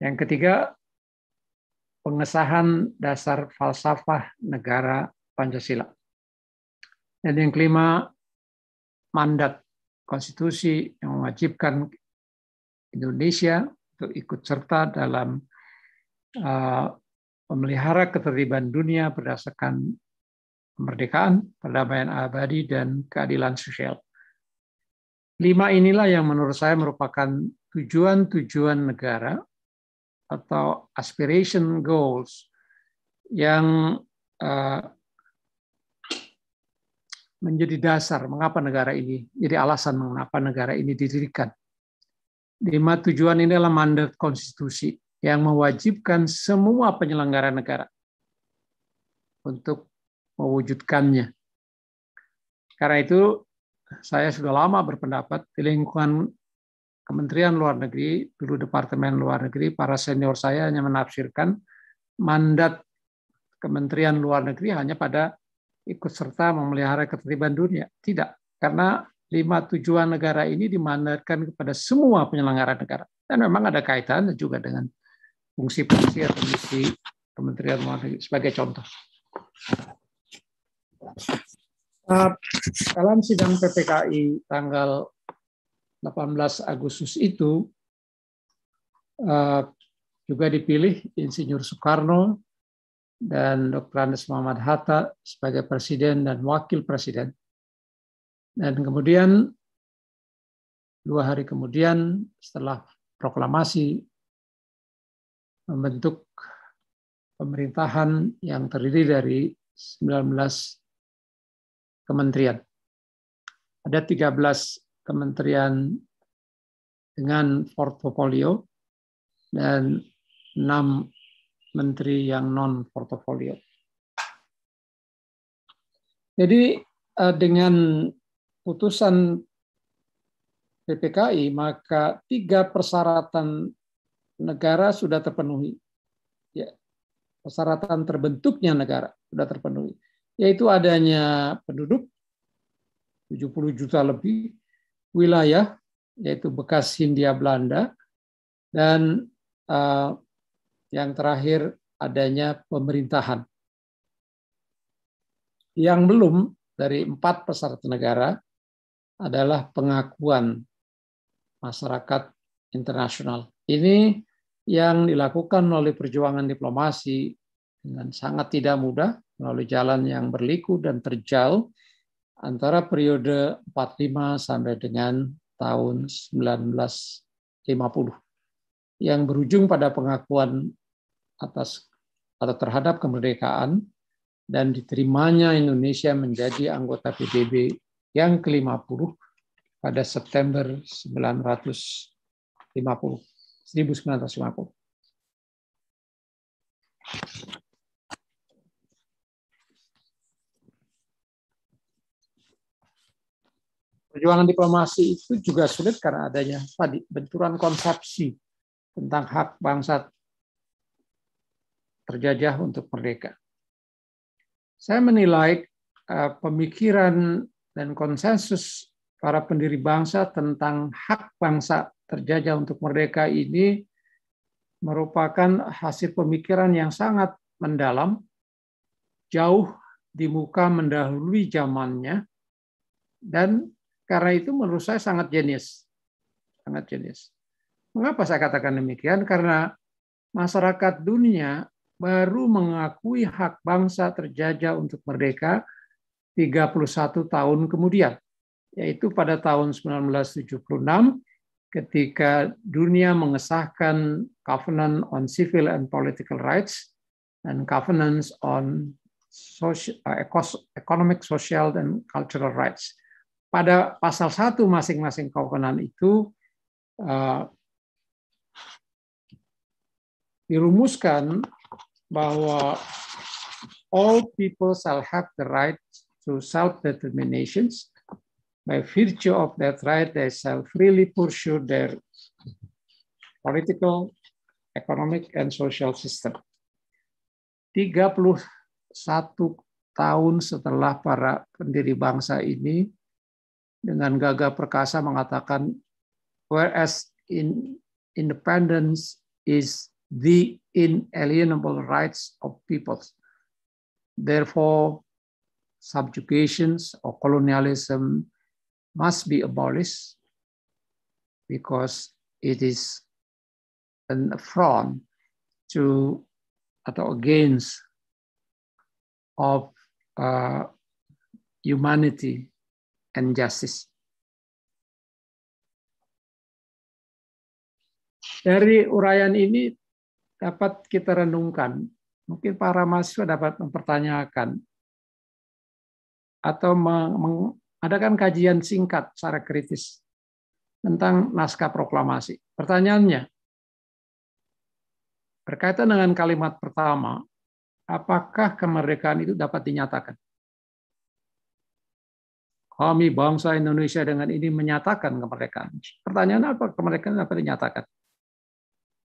Yang ketiga, pengesahan dasar falsafah negara Pancasila. Dan yang kelima, mandat konstitusi yang mewajibkan Indonesia untuk ikut serta dalam uh, memelihara ketertiban dunia berdasarkan kemerdekaan, perdamaian abadi, dan keadilan sosial. Lima inilah yang menurut saya merupakan tujuan-tujuan negara atau aspiration goals yang uh, menjadi dasar mengapa negara ini, jadi alasan mengapa negara ini didirikan. Lima tujuan ini adalah mandat konstitusi yang mewajibkan semua penyelenggara negara untuk mewujudkannya. Karena itu saya sudah lama berpendapat di lingkungan Kementerian Luar Negeri, dulu Departemen Luar Negeri, para senior saya hanya menafsirkan mandat Kementerian Luar Negeri hanya pada ikut serta memelihara ketertiban dunia. Tidak, karena lima tujuan negara ini dimandatkan kepada semua penyelenggara negara. Dan memang ada kaitan juga dengan fungsi-fungsi atau misi Kementerian Luar Negeri sebagai contoh. Ah, Dalam sidang PPKI tanggal 18 Agustus itu eh, juga dipilih Insinyur Soekarno dan Dr. Andes Muhammad Hatta sebagai presiden dan wakil presiden. Dan kemudian dua hari kemudian setelah proklamasi membentuk pemerintahan yang terdiri dari 19 kementerian. Ada 13 kementerian dengan portofolio dan enam menteri yang non portofolio. Jadi eh, dengan putusan PPKI maka tiga persyaratan negara sudah terpenuhi. Ya, persyaratan terbentuknya negara sudah terpenuhi, yaitu adanya penduduk 70 juta lebih, wilayah yaitu bekas Hindia Belanda dan uh, yang terakhir adanya pemerintahan. Yang belum dari empat peserta negara adalah pengakuan masyarakat internasional. Ini yang dilakukan melalui perjuangan diplomasi dengan sangat tidak mudah melalui jalan yang berliku dan terjal antara periode 45 sampai dengan tahun 1950 yang berujung pada pengakuan atas atau terhadap kemerdekaan dan diterimanya Indonesia menjadi anggota PBB yang ke-50 pada September 1950 1950. Perjuangan diplomasi itu juga sulit karena adanya tadi benturan konsepsi tentang hak bangsa terjajah untuk merdeka. Saya menilai eh, pemikiran dan konsensus para pendiri bangsa tentang hak bangsa terjajah untuk merdeka ini merupakan hasil pemikiran yang sangat mendalam, jauh di muka mendahului zamannya, dan karena itu menurut saya sangat jenis, Sangat jenis. Mengapa saya katakan demikian? Karena masyarakat dunia baru mengakui hak bangsa terjajah untuk merdeka 31 tahun kemudian, yaitu pada tahun 1976 ketika dunia mengesahkan Covenant on Civil and Political Rights dan Covenants on social, eh, economic, social, and cultural rights pada pasal satu masing-masing kovenan itu uh, dirumuskan bahwa all people shall have the right to self-determinations. By virtue of that right, they shall freely pursue their political, economic, and social system. 31 tahun setelah para pendiri bangsa ini dengan gagah perkasa mengatakan whereas in independence is the inalienable rights of peoples therefore subjugations or colonialism must be abolished because it is an affront to atau against of uh, humanity and justice. Dari uraian ini dapat kita renungkan. Mungkin para mahasiswa dapat mempertanyakan atau mengadakan kajian singkat secara kritis tentang naskah proklamasi. Pertanyaannya, berkaitan dengan kalimat pertama, apakah kemerdekaan itu dapat dinyatakan? kami bangsa Indonesia dengan ini menyatakan kemerdekaan. Pertanyaan apa kemerdekaan apa dinyatakan?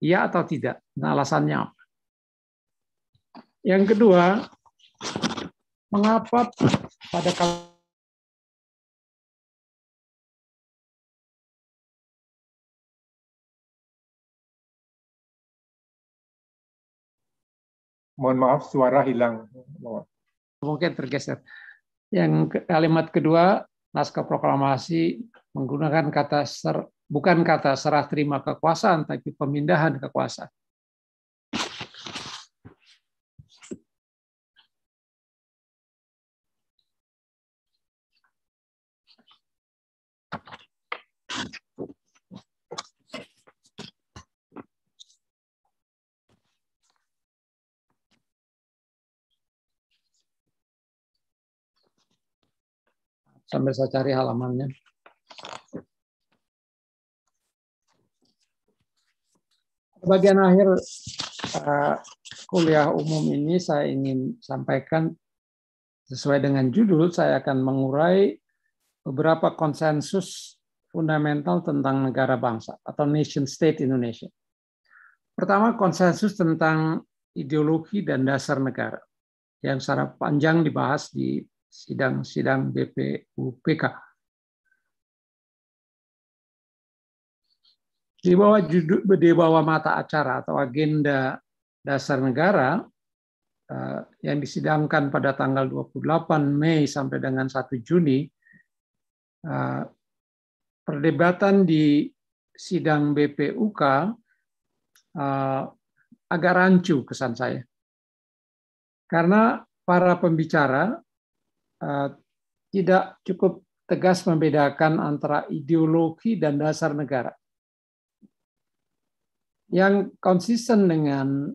Ya atau tidak? Nah, alasannya apa? Yang kedua, mengapa pada kali Mohon maaf, suara hilang. Mohon. Mungkin tergeser. Yang kalimat kedua, naskah proklamasi menggunakan kata ser, bukan kata serah terima kekuasaan, tapi pemindahan kekuasaan. sambil saya cari halamannya. Bagian akhir eh, kuliah umum ini saya ingin sampaikan sesuai dengan judul saya akan mengurai beberapa konsensus fundamental tentang negara bangsa atau nation state Indonesia. Pertama konsensus tentang ideologi dan dasar negara yang secara panjang dibahas di sidang-sidang BPUPK. Di bawah judul di bawah mata acara atau agenda dasar negara eh, yang disidangkan pada tanggal 28 Mei sampai dengan 1 Juni eh, perdebatan di sidang BPUK eh, agak rancu kesan saya. Karena para pembicara Eh, tidak cukup tegas membedakan antara ideologi dan dasar negara. Yang konsisten dengan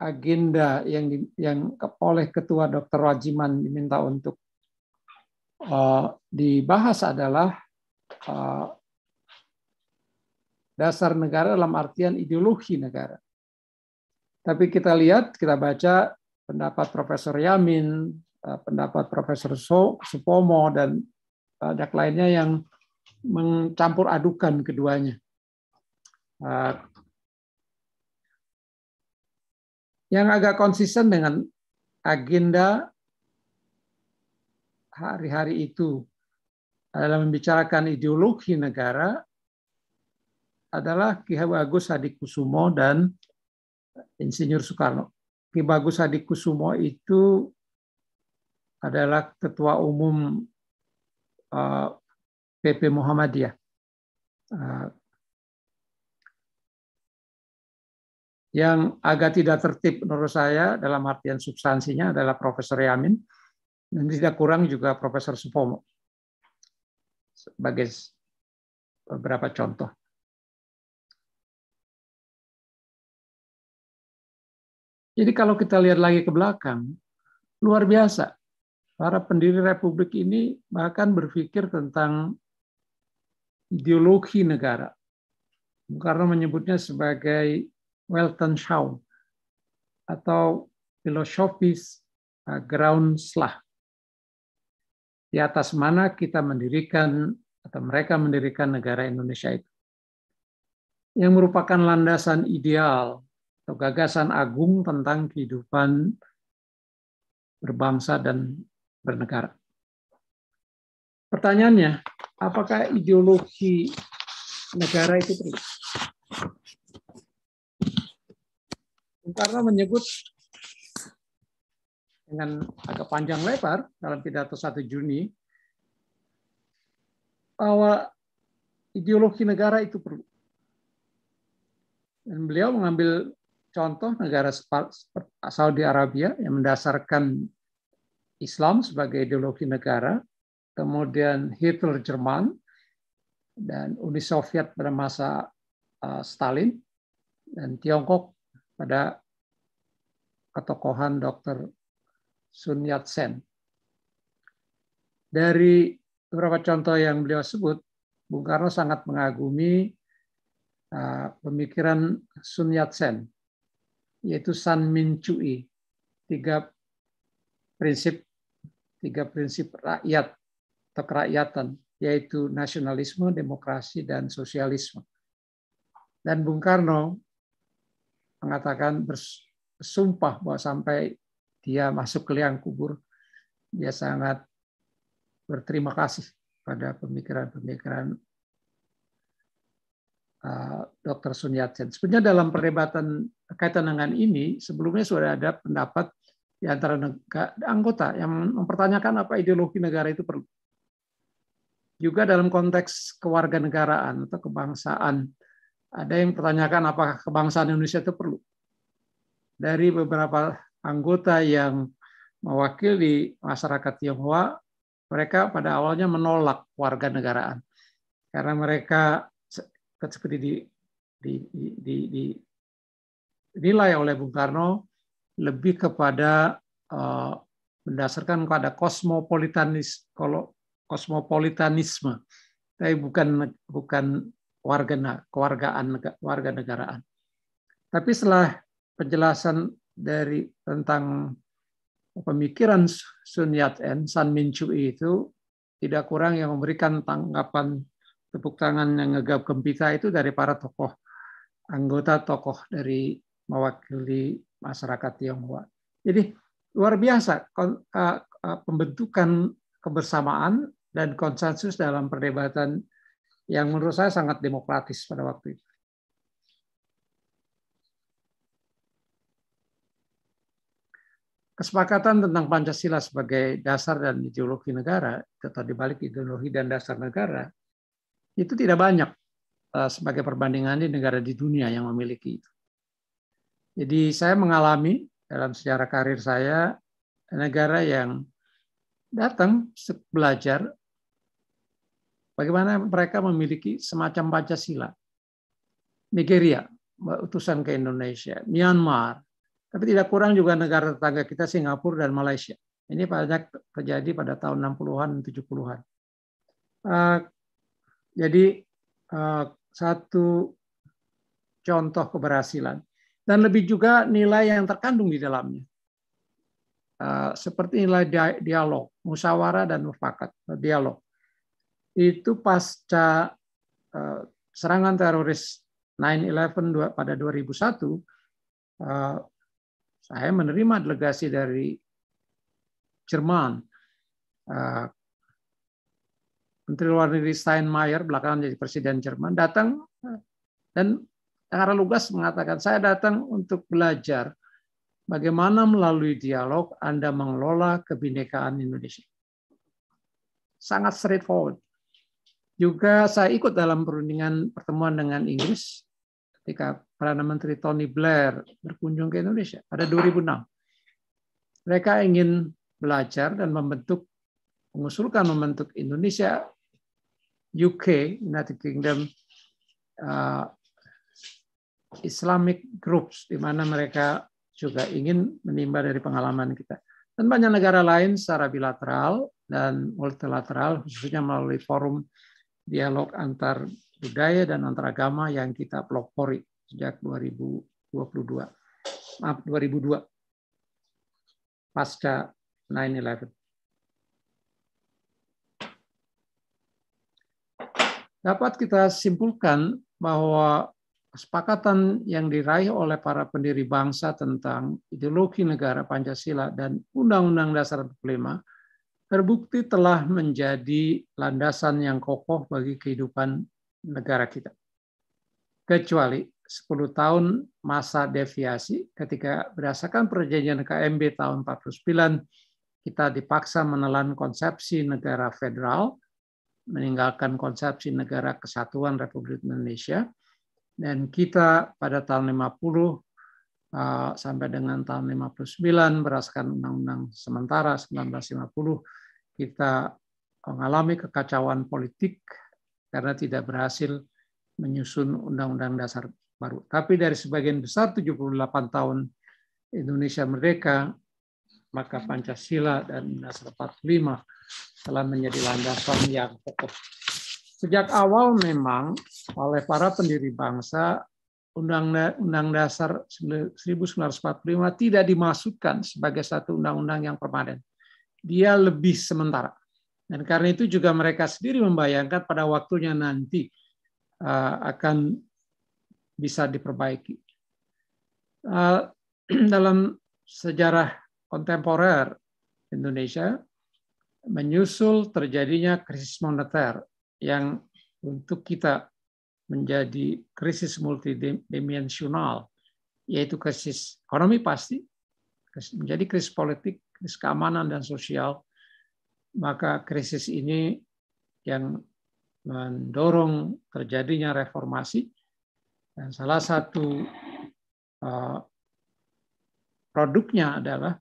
agenda yang di, yang oleh Ketua Dr. Rajiman diminta untuk uh, dibahas adalah uh, dasar negara dalam artian ideologi negara. Tapi kita lihat, kita baca pendapat Profesor Yamin, Eh, pendapat Profesor so, Supomo dan banyak eh, lainnya yang mencampur adukan keduanya. Eh, yang agak konsisten dengan agenda hari-hari itu adalah membicarakan ideologi negara adalah Ki Bagus Hadikusumo dan Insinyur Soekarno. Ki Bagus Hadikusumo itu adalah ketua umum PP eh, Muhammadiyah. Eh, yang agak tidak tertib menurut saya dalam artian substansinya adalah Profesor Yamin dan tidak kurang juga Profesor Supomo sebagai beberapa contoh. Jadi kalau kita lihat lagi ke belakang, luar biasa para pendiri republik ini bahkan berpikir tentang ideologi negara. karena menyebutnya sebagai Weltanschauung atau filosofis Grundslag. Di atas mana kita mendirikan atau mereka mendirikan negara Indonesia itu. Yang merupakan landasan ideal atau gagasan agung tentang kehidupan berbangsa dan bernegara. Pertanyaannya, apakah ideologi negara itu perlu? Karena menyebut dengan agak panjang lebar dalam pidato 1 Juni bahwa ideologi negara itu perlu. Dan beliau mengambil contoh negara Saudi Arabia yang mendasarkan Islam sebagai ideologi negara, kemudian Hitler Jerman, dan Uni Soviet pada masa eh, Stalin, dan Tiongkok pada ketokohan Dr. Sun Yat-sen. Dari beberapa contoh yang beliau sebut, Bung Karno sangat mengagumi eh, pemikiran Sun Yat-sen, yaitu San Min Chui, tiga prinsip tiga prinsip rakyat atau kerakyatan, yaitu nasionalisme, demokrasi, dan sosialisme. Dan Bung Karno mengatakan bersumpah bahwa sampai dia masuk ke liang kubur, dia sangat berterima kasih pada pemikiran-pemikiran uh, Dr. Sun Yat-sen. Sebenarnya dalam perdebatan kaitan dengan ini, sebelumnya sudah ada pendapat di antara negara, anggota yang mempertanyakan apa ideologi negara itu perlu. Juga dalam konteks kewarganegaraan atau kebangsaan, ada yang pertanyakan apakah kebangsaan Indonesia itu perlu. Dari beberapa anggota yang mewakili masyarakat Tionghoa, mereka pada awalnya menolak warga negaraan. karena mereka seperti di, di, di, di, dinilai oleh Bung Karno lebih kepada eh, berdasarkan mendasarkan pada kosmopolitanis kalau kosmopolitanisme tapi bukan bukan warga kewargaan warga negaraan tapi setelah penjelasan dari tentang pemikiran Sun Yat-en San Min Chui itu tidak kurang yang memberikan tanggapan tepuk tangan yang ngegap gempita itu dari para tokoh anggota tokoh dari mewakili masyarakat Tionghoa. Jadi luar biasa pembentukan kebersamaan dan konsensus dalam perdebatan yang menurut saya sangat demokratis pada waktu itu. Kesepakatan tentang Pancasila sebagai dasar dan ideologi negara, atau dibalik ideologi dan dasar negara, itu tidak banyak sebagai perbandingan di negara di dunia yang memiliki itu. Jadi saya mengalami dalam sejarah karir saya negara yang datang belajar bagaimana mereka memiliki semacam Pancasila. Nigeria, utusan ke Indonesia, Myanmar, tapi tidak kurang juga negara tetangga kita Singapura dan Malaysia. Ini banyak terjadi pada tahun 60-an 70-an. Eh, jadi eh, satu contoh keberhasilan dan lebih juga nilai yang terkandung di dalamnya. Eh, seperti nilai dialog, musyawarah dan mufakat, eh, dialog. Itu pasca eh, serangan teroris 9/11 pada 2001, saya menerima delegasi dari Jerman. Menteri Luar Negeri Steinmeier belakangan jadi Presiden Jerman datang dan karena lugas mengatakan, saya datang untuk belajar bagaimana melalui dialog Anda mengelola kebinekaan Indonesia. Sangat straightforward. Juga saya ikut dalam perundingan pertemuan dengan Inggris ketika Perdana Menteri Tony Blair berkunjung ke Indonesia pada 2006. Mereka ingin belajar dan membentuk, mengusulkan membentuk Indonesia, UK, United Kingdom, uh, Islamic groups di mana mereka juga ingin menimba dari pengalaman kita. Dan banyak negara lain secara bilateral dan multilateral khususnya melalui forum dialog antar budaya dan agama yang kita pelopori sejak 2022. Maaf, 2002 pasca 9/11. Dapat kita simpulkan bahwa kesepakatan yang diraih oleh para pendiri bangsa tentang ideologi negara Pancasila dan Undang-Undang Dasar 45 terbukti telah menjadi landasan yang kokoh bagi kehidupan negara kita. Kecuali 10 tahun masa deviasi ketika berdasarkan perjanjian KMB tahun 49 kita dipaksa menelan konsepsi negara federal, meninggalkan konsepsi negara kesatuan Republik Indonesia, dan kita pada tahun 50 eh, sampai dengan tahun 59 berdasarkan undang-undang sementara 1950 kita mengalami kekacauan politik karena tidak berhasil menyusun undang-undang dasar baru. Tapi dari sebagian besar 78 tahun Indonesia merdeka, maka Pancasila dan Dasar 45 telah menjadi landasan yang kokoh. Sejak awal memang oleh para pendiri bangsa Undang-Undang Dasar 1945 tidak dimasukkan sebagai satu undang-undang yang permanen. Dia lebih sementara. Dan karena itu juga mereka sendiri membayangkan pada waktunya nanti eh, akan bisa diperbaiki. Eh, dalam sejarah kontemporer Indonesia, menyusul terjadinya krisis moneter yang untuk kita menjadi krisis multidimensional, yaitu krisis ekonomi pasti, menjadi krisis politik, krisis keamanan dan sosial, maka krisis ini yang mendorong terjadinya reformasi dan salah satu eh, produknya adalah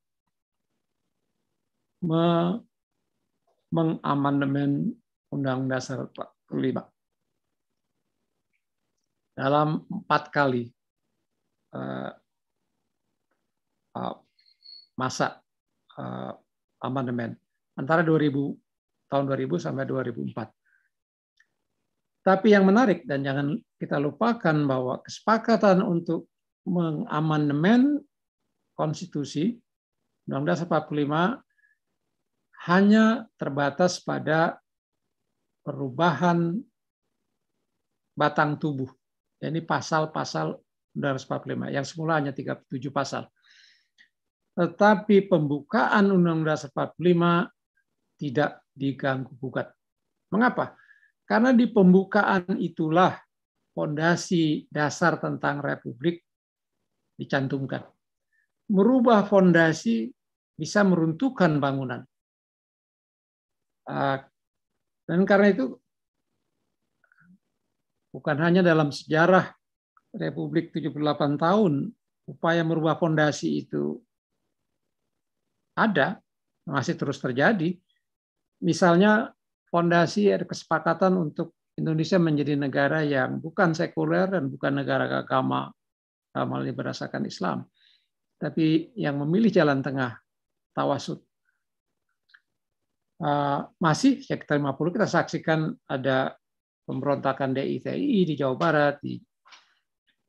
mengamandemen Undang-Undang Dasar 45. Dalam empat kali eh, eh, masa eh, amandemen antara 2000 tahun 2000 sampai 2004. Tapi yang menarik dan jangan kita lupakan bahwa kesepakatan untuk mengamandemen konstitusi Undang-Undang 45 hanya terbatas pada perubahan batang tubuh. Ya, ini pasal-pasal Undang-Undang yang semula hanya 37 pasal. Tetapi pembukaan Undang-Undang 45 tidak diganggu gugat. Mengapa? Karena di pembukaan itulah fondasi dasar tentang republik dicantumkan. Merubah fondasi bisa meruntuhkan bangunan. Ah, dan karena itu bukan hanya dalam sejarah Republik 78 tahun upaya merubah fondasi itu ada, masih terus terjadi. Misalnya fondasi ada kesepakatan untuk Indonesia menjadi negara yang bukan sekuler dan bukan negara agama dalam berdasarkan Islam, tapi yang memilih jalan tengah, tawasud. Eh, masih sekitar 50 kita saksikan ada pemberontakan DITI di Jawa Barat, di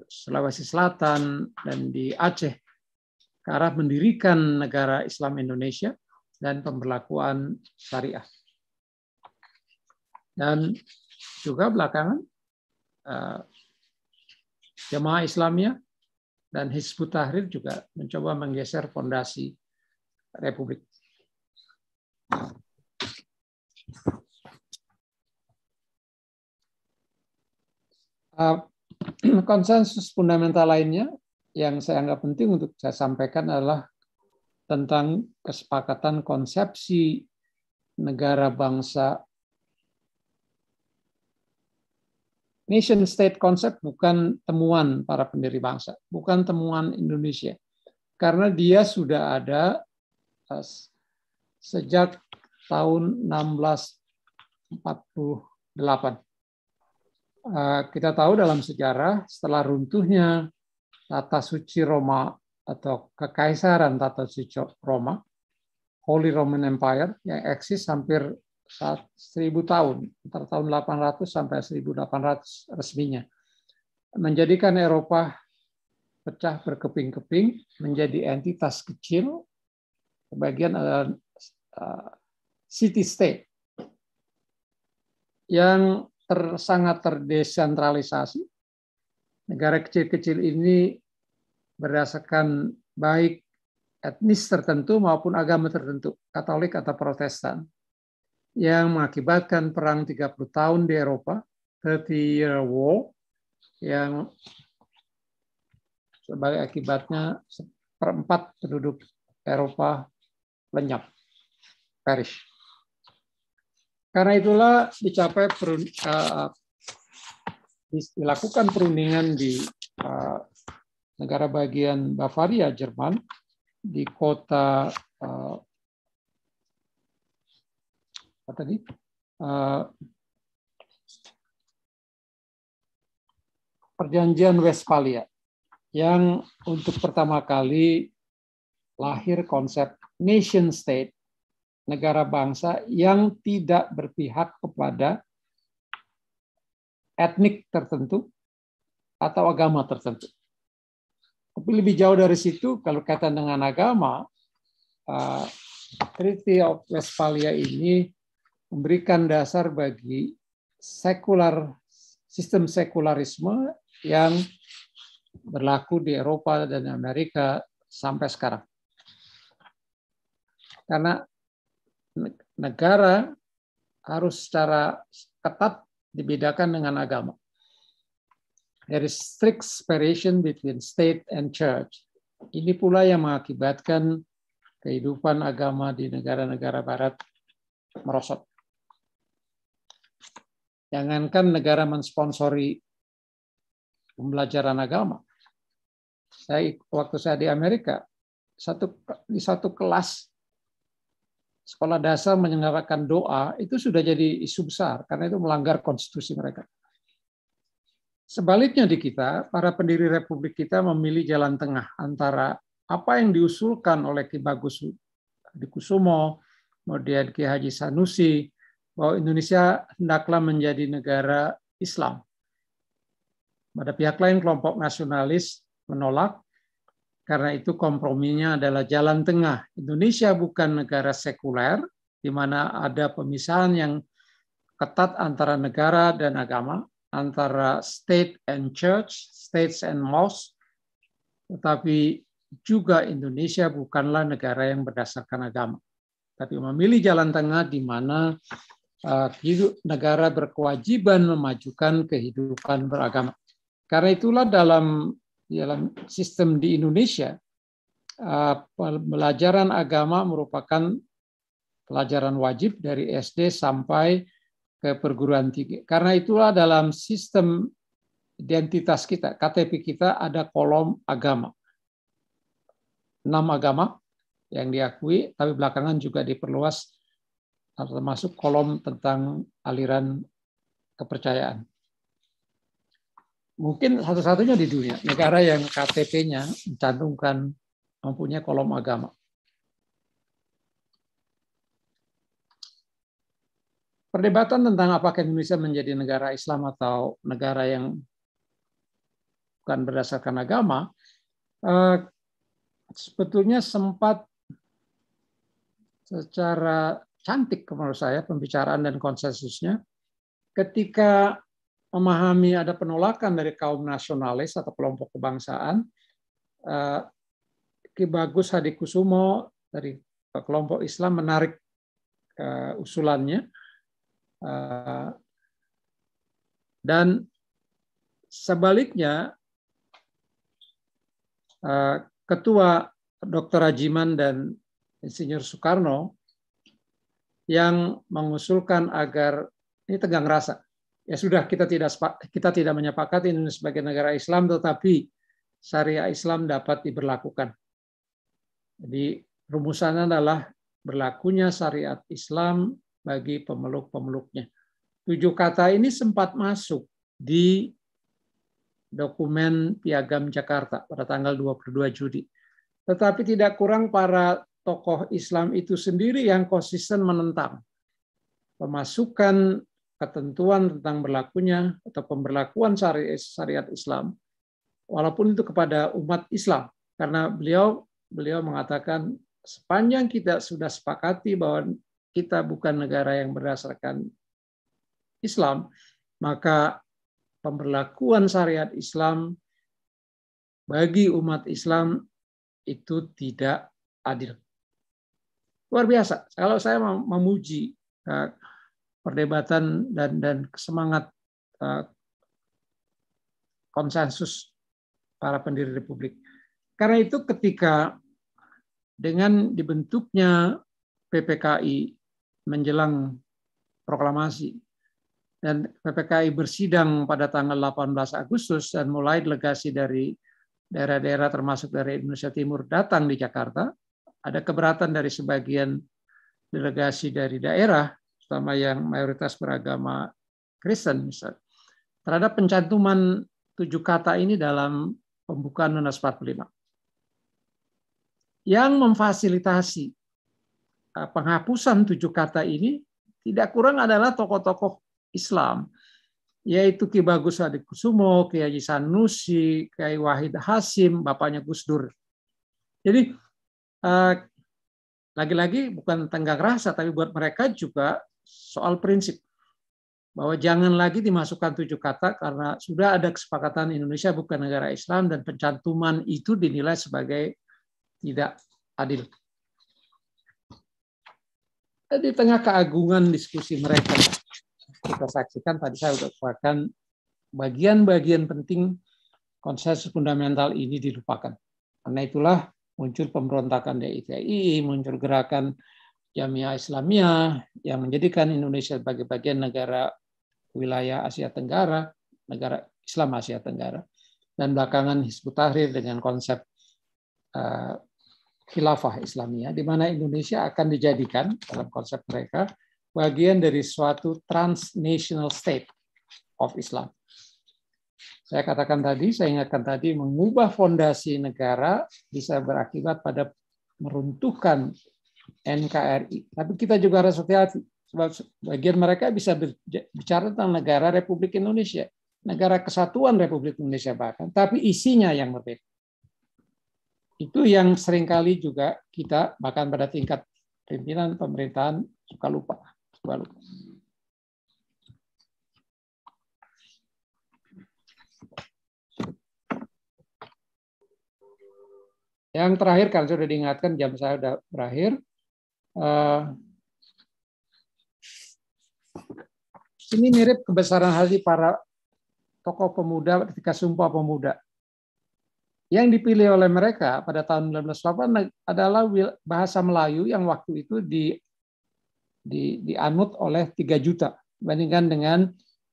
Sulawesi Selatan, dan di Aceh ke arah mendirikan negara Islam Indonesia dan pemberlakuan syariah. Dan juga belakangan eh, jemaah Islamnya dan Hizbut Tahrir juga mencoba menggeser fondasi Republik. Eh, konsensus fundamental lainnya yang saya anggap penting untuk saya sampaikan adalah tentang kesepakatan konsepsi negara bangsa nation state konsep bukan temuan para pendiri bangsa, bukan temuan Indonesia. Karena dia sudah ada eh, sejak tahun 1648. Eh, kita tahu dalam sejarah setelah runtuhnya tata suci Roma atau kekaisaran tata suci Roma, Holy Roman Empire yang eksis hampir 1000 tahun, antara tahun 800 sampai 1800 resminya, menjadikan Eropa pecah berkeping-keping menjadi entitas kecil, sebagian adalah eh, eh, city state yang ter, sangat terdesentralisasi. Negara kecil-kecil ini berdasarkan baik etnis tertentu maupun agama tertentu, Katolik atau Protestan, yang mengakibatkan perang 30 tahun di Eropa, 30-year war, yang sebagai akibatnya seperempat penduduk Eropa lenyap, perish. Karena itulah dicapai perun, uh, dilakukan perundingan di uh, negara bagian Bavaria Jerman di kota uh, apa tadi uh, perjanjian Westphalia yang untuk pertama kali lahir konsep nation state negara bangsa yang tidak berpihak kepada etnik tertentu atau agama tertentu. Tapi lebih jauh dari situ, kalau kaitan dengan agama, uh, Treaty of Westphalia ini memberikan dasar bagi sekular sistem sekularisme yang berlaku di Eropa dan Amerika sampai sekarang. Karena negara harus secara ketat dibedakan dengan agama. There is strict separation between state and church. Ini pula yang mengakibatkan kehidupan agama di negara-negara barat merosot. Jangankan negara mensponsori pembelajaran agama. Saya waktu saya di Amerika, satu di satu kelas sekolah dasar menyelenggarakan doa itu sudah jadi isu besar karena itu melanggar konstitusi mereka. Sebaliknya di kita, para pendiri republik kita memilih jalan tengah antara apa yang diusulkan oleh Ki Bagus Dikusumo, kemudian Ki Haji Sanusi, bahwa Indonesia hendaklah menjadi negara Islam. Pada pihak lain, kelompok nasionalis menolak, karena itu komprominya adalah jalan tengah. Indonesia bukan negara sekuler, di mana ada pemisahan yang ketat antara negara dan agama, antara state and church, states and mosque. Tetapi juga Indonesia bukanlah negara yang berdasarkan agama. Tapi memilih jalan tengah di mana eh, negara berkewajiban memajukan kehidupan beragama. Karena itulah dalam dalam sistem di Indonesia uh, pelajaran agama merupakan pelajaran wajib dari SD sampai ke perguruan tinggi. Karena itulah dalam sistem identitas kita, KTP kita ada kolom agama. Enam agama yang diakui, tapi belakangan juga diperluas termasuk kolom tentang aliran kepercayaan mungkin satu-satunya di dunia negara yang KTP-nya mencantumkan mempunyai kolom agama. Perdebatan tentang apakah Indonesia menjadi negara Islam atau negara yang bukan berdasarkan agama eh, sebetulnya sempat secara cantik menurut saya pembicaraan dan konsensusnya ketika memahami ada penolakan dari kaum nasionalis atau kelompok kebangsaan, eh, Ki Bagus Hadikusumo dari kelompok Islam menarik eh, usulannya eh, dan sebaliknya Ketua Dr. Rajiman dan Insinyur Soekarno yang mengusulkan agar ini tegang rasa ya sudah kita tidak kita tidak menyepakati Indonesia sebagai negara Islam tetapi syariah Islam dapat diberlakukan. Jadi rumusannya adalah berlakunya syariat Islam bagi pemeluk-pemeluknya. Tujuh kata ini sempat masuk di dokumen Piagam Jakarta pada tanggal 22 Juli. Tetapi tidak kurang para tokoh Islam itu sendiri yang konsisten menentang pemasukan ketentuan tentang berlakunya atau pemberlakuan syariat Islam, walaupun itu kepada umat Islam, karena beliau beliau mengatakan sepanjang kita sudah sepakati bahwa kita bukan negara yang berdasarkan Islam, maka pemberlakuan syariat Islam bagi umat Islam itu tidak adil. Luar biasa. Kalau saya memuji eh, perdebatan dan dan semangat eh, konsensus para pendiri republik. Karena itu ketika dengan dibentuknya PPKI menjelang proklamasi dan PPKI bersidang pada tanggal 18 Agustus dan mulai delegasi dari daerah-daerah termasuk dari Indonesia Timur datang di Jakarta, ada keberatan dari sebagian delegasi dari daerah terutama yang mayoritas beragama Kristen misalnya, terhadap pencantuman tujuh kata ini dalam pembukaan Munas 45. Yang memfasilitasi eh, penghapusan tujuh kata ini tidak kurang adalah tokoh-tokoh Islam, yaitu Ki Bagus Adikusumo, Ki Haji Sanusi, Ki Wahid Hasim, bapaknya Gus Dur. Jadi eh, lagi-lagi bukan tenggang rasa, tapi buat mereka juga soal prinsip bahwa jangan lagi dimasukkan tujuh kata karena sudah ada kesepakatan Indonesia bukan negara Islam dan pencantuman itu dinilai sebagai tidak adil. di tengah keagungan diskusi mereka, kita saksikan tadi saya sudah keluarkan bagian-bagian penting konsensus fundamental ini dilupakan. Karena itulah muncul pemberontakan DITI, muncul gerakan Jamiah Islamiyah yang menjadikan Indonesia sebagai bagian negara wilayah Asia Tenggara, negara Islam Asia Tenggara. Dan belakangan Hizbut Tahrir dengan konsep uh, khilafah Islamiyah, di mana Indonesia akan dijadikan dalam konsep mereka bagian dari suatu transnational state of Islam. Saya katakan tadi, saya ingatkan tadi, mengubah fondasi negara bisa berakibat pada meruntuhkan NKRI. Tapi kita juga harus hati-hati sebab bagian mereka bisa bicara tentang negara Republik Indonesia, negara kesatuan Republik Indonesia bahkan, tapi isinya yang berbeda. Itu yang seringkali juga kita bahkan pada tingkat pimpinan pemerintahan suka lupa. Suka lupa. Yang terakhir kan sudah diingatkan jam saya sudah berakhir uh, ini mirip kebesaran hati para tokoh pemuda ketika Sumpah Pemuda. Yang dipilih oleh mereka pada tahun 1908 adalah bahasa Melayu yang waktu itu di, di, dianut oleh 3 juta. Bandingkan dengan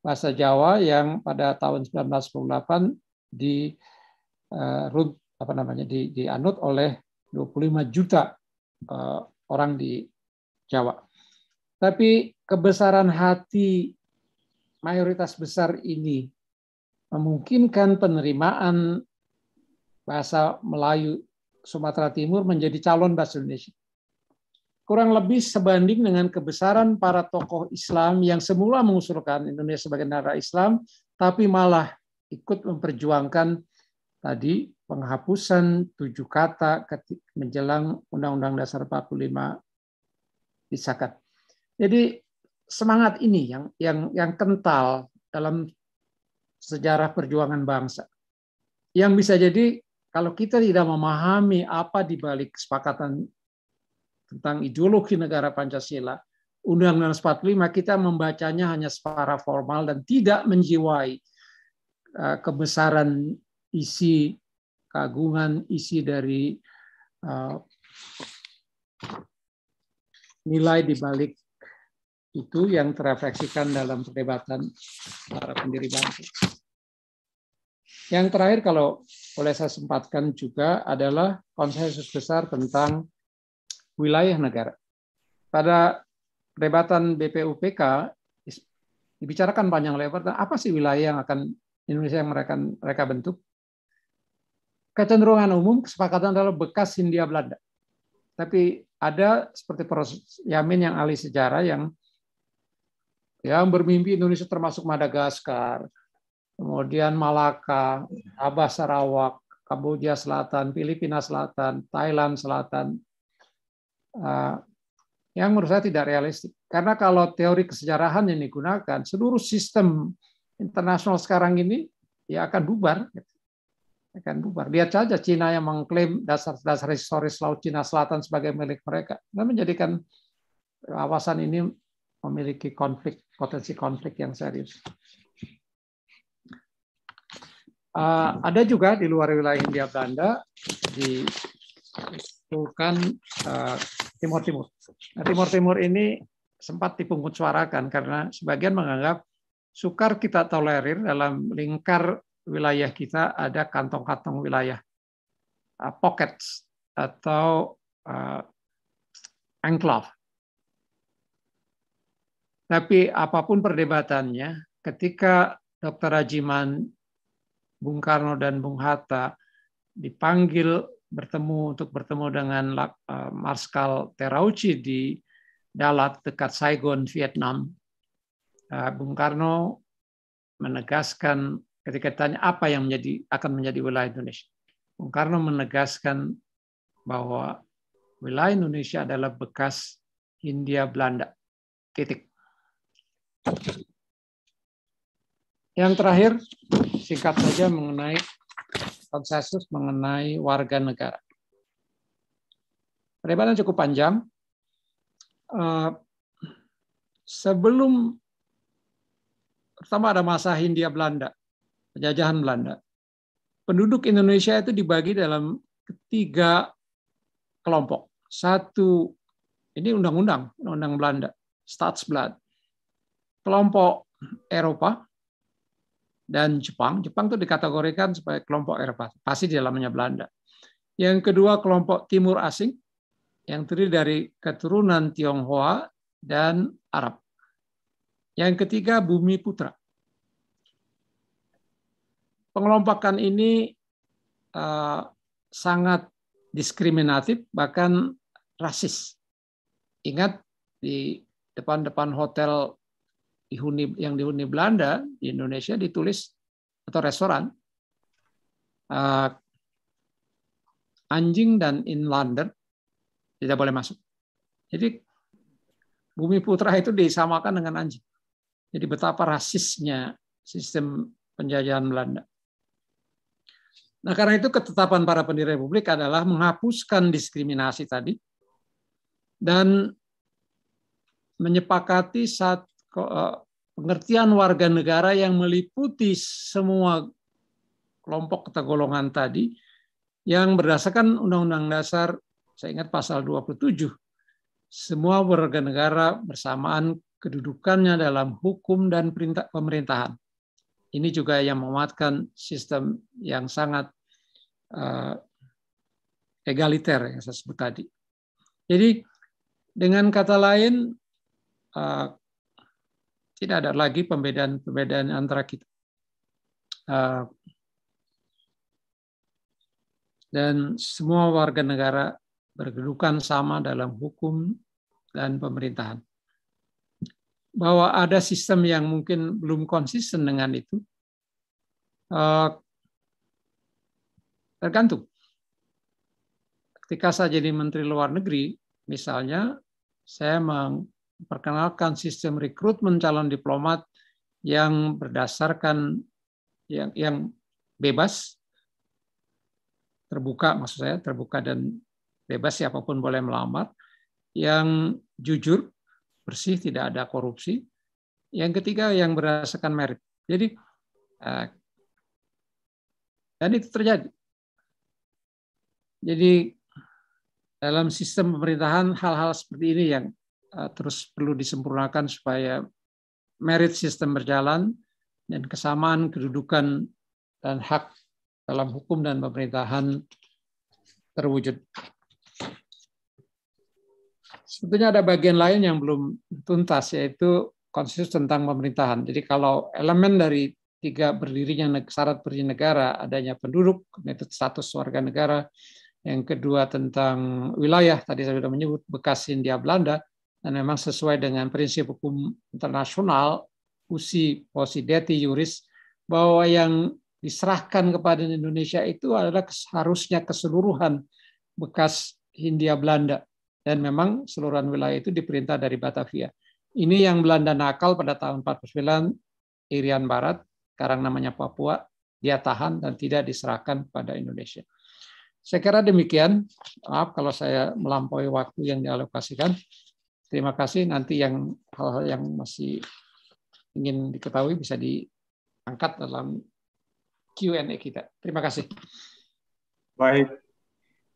bahasa Jawa yang pada tahun 1998 di uh, apa namanya di, dianut oleh 25 juta uh, orang di Jawa. Tapi kebesaran hati mayoritas besar ini memungkinkan penerimaan bahasa Melayu Sumatera Timur menjadi calon bahasa Indonesia. Kurang lebih sebanding dengan kebesaran para tokoh Islam yang semula mengusulkan Indonesia sebagai negara Islam, tapi malah ikut memperjuangkan tadi penghapusan tujuh kata menjelang Undang-Undang Dasar 45 disahkan. Jadi semangat ini yang yang yang kental dalam sejarah perjuangan bangsa. Yang bisa jadi kalau kita tidak memahami apa di balik kesepakatan tentang ideologi negara Pancasila, Undang-Undang 45 kita membacanya hanya secara formal dan tidak menjiwai eh, kebesaran isi keagungan, isi dari uh, nilai di balik itu yang terefleksikan dalam perdebatan para pendiri bangsa. Yang terakhir kalau boleh saya sempatkan juga adalah konsensus besar tentang wilayah negara. Pada perdebatan BPUPK dibicarakan panjang lebar tentang apa sih wilayah yang akan Indonesia yang mereka mereka bentuk kecenderungan umum kesepakatan adalah bekas Hindia Belanda. Tapi ada seperti proses Yamin yang ahli sejarah yang yang bermimpi Indonesia termasuk Madagaskar, kemudian Malaka, Sabah Sarawak, Kamboja Selatan, Filipina Selatan, Thailand Selatan, ah, yang menurut saya tidak realistik. Karena kalau teori kesejarahan yang digunakan, seluruh sistem internasional sekarang ini ya akan bubar. Gitu akan bubar. Lihat saja Cina yang mengklaim dasar-dasar historis Laut Cina Selatan sebagai milik mereka. Dan nah, menjadikan kawasan ini memiliki konflik, potensi konflik yang serius. Uh, ada juga di luar wilayah india Belanda di Sultan uh, ah, Timur Timur. Nah, Timur Timur ini sempat dipungut suarakan karena sebagian menganggap sukar kita tolerir dalam lingkar wilayah kita ada kantong-kantong wilayah, uh, pockets atau uh, enclave. Tapi apapun perdebatannya, ketika Dr. Rajiman, Bung Karno, dan Bung Hatta dipanggil bertemu untuk bertemu dengan uh, Marskal Terauchi di Dalat dekat Saigon, Vietnam, uh, Bung Karno menegaskan ketika ditanya apa yang menjadi akan menjadi wilayah Indonesia. Bung Karno menegaskan bahwa wilayah Indonesia adalah bekas Hindia Belanda. Titik. Yang terakhir, singkat saja mengenai konsensus mengenai warga negara. Perdebatan cukup panjang. Eh, sebelum pertama ada masa Hindia Belanda penjajahan Belanda. Penduduk Indonesia itu dibagi dalam ketiga kelompok. Satu, ini undang-undang, undang-undang Belanda, Staatsblad. Kelompok Eropa dan Jepang. Jepang itu dikategorikan sebagai kelompok Eropa, pasti di dalamnya Belanda. Yang kedua kelompok Timur Asing, yang terdiri dari keturunan Tionghoa dan Arab. Yang ketiga Bumi Putra, pengelompokan ini uh, sangat diskriminatif bahkan rasis. Ingat di depan-depan hotel dihuni yang dihuni Belanda di Indonesia ditulis atau restoran uh, anjing dan inlander tidak boleh masuk. Jadi Bumi Putra itu disamakan dengan anjing. Jadi betapa rasisnya sistem penjajahan Belanda. Nah, karena itu ketetapan para pendiri republik adalah menghapuskan diskriminasi tadi dan menyepakati saat e, pengertian warga negara yang meliputi semua kelompok atau tadi yang berdasarkan Undang-Undang Dasar saya ingat pasal 27 semua warga negara bersamaan kedudukannya dalam hukum dan perintah pemerintahan ini juga yang menguatkan sistem yang sangat uh, egaliter yang saya sebut tadi. Jadi dengan kata lain uh, tidak ada lagi pembedaan-pembedaan antara kita. Uh, dan semua warga negara berkedudukan sama dalam hukum dan pemerintahan bahwa ada sistem yang mungkin belum konsisten dengan itu, eh, tergantung. Ketika saya jadi Menteri Luar Negeri, misalnya saya memperkenalkan sistem rekrutmen calon diplomat yang berdasarkan yang yang bebas terbuka maksud saya terbuka dan bebas siapapun boleh melamar yang jujur bersih, tidak ada korupsi. Yang ketiga yang berdasarkan merit. Jadi eh, dan itu terjadi. Jadi dalam sistem pemerintahan hal-hal seperti ini yang eh, terus perlu disempurnakan supaya merit sistem berjalan dan kesamaan kedudukan dan hak dalam hukum dan pemerintahan terwujud sebetulnya ada bagian lain yang belum tuntas yaitu konsensus tentang pemerintahan. Jadi kalau elemen dari tiga berdirinya syarat berdiri negara adanya penduduk, yaitu status warga negara, yang kedua tentang wilayah tadi saya sudah menyebut bekas Hindia Belanda dan memang sesuai dengan prinsip hukum internasional usi posideti juris bahwa yang diserahkan kepada Indonesia itu adalah harusnya keseluruhan bekas Hindia Belanda dan memang seluruh wilayah itu diperintah dari Batavia. Ini yang Belanda nakal pada tahun 49 Irian Barat, sekarang namanya Papua, dia tahan dan tidak diserahkan pada Indonesia. Saya kira demikian. Maaf kalau saya melampaui waktu yang dialokasikan. Terima kasih. Nanti yang hal-hal yang masih ingin diketahui bisa diangkat dalam Q&A kita. Terima kasih. Baik,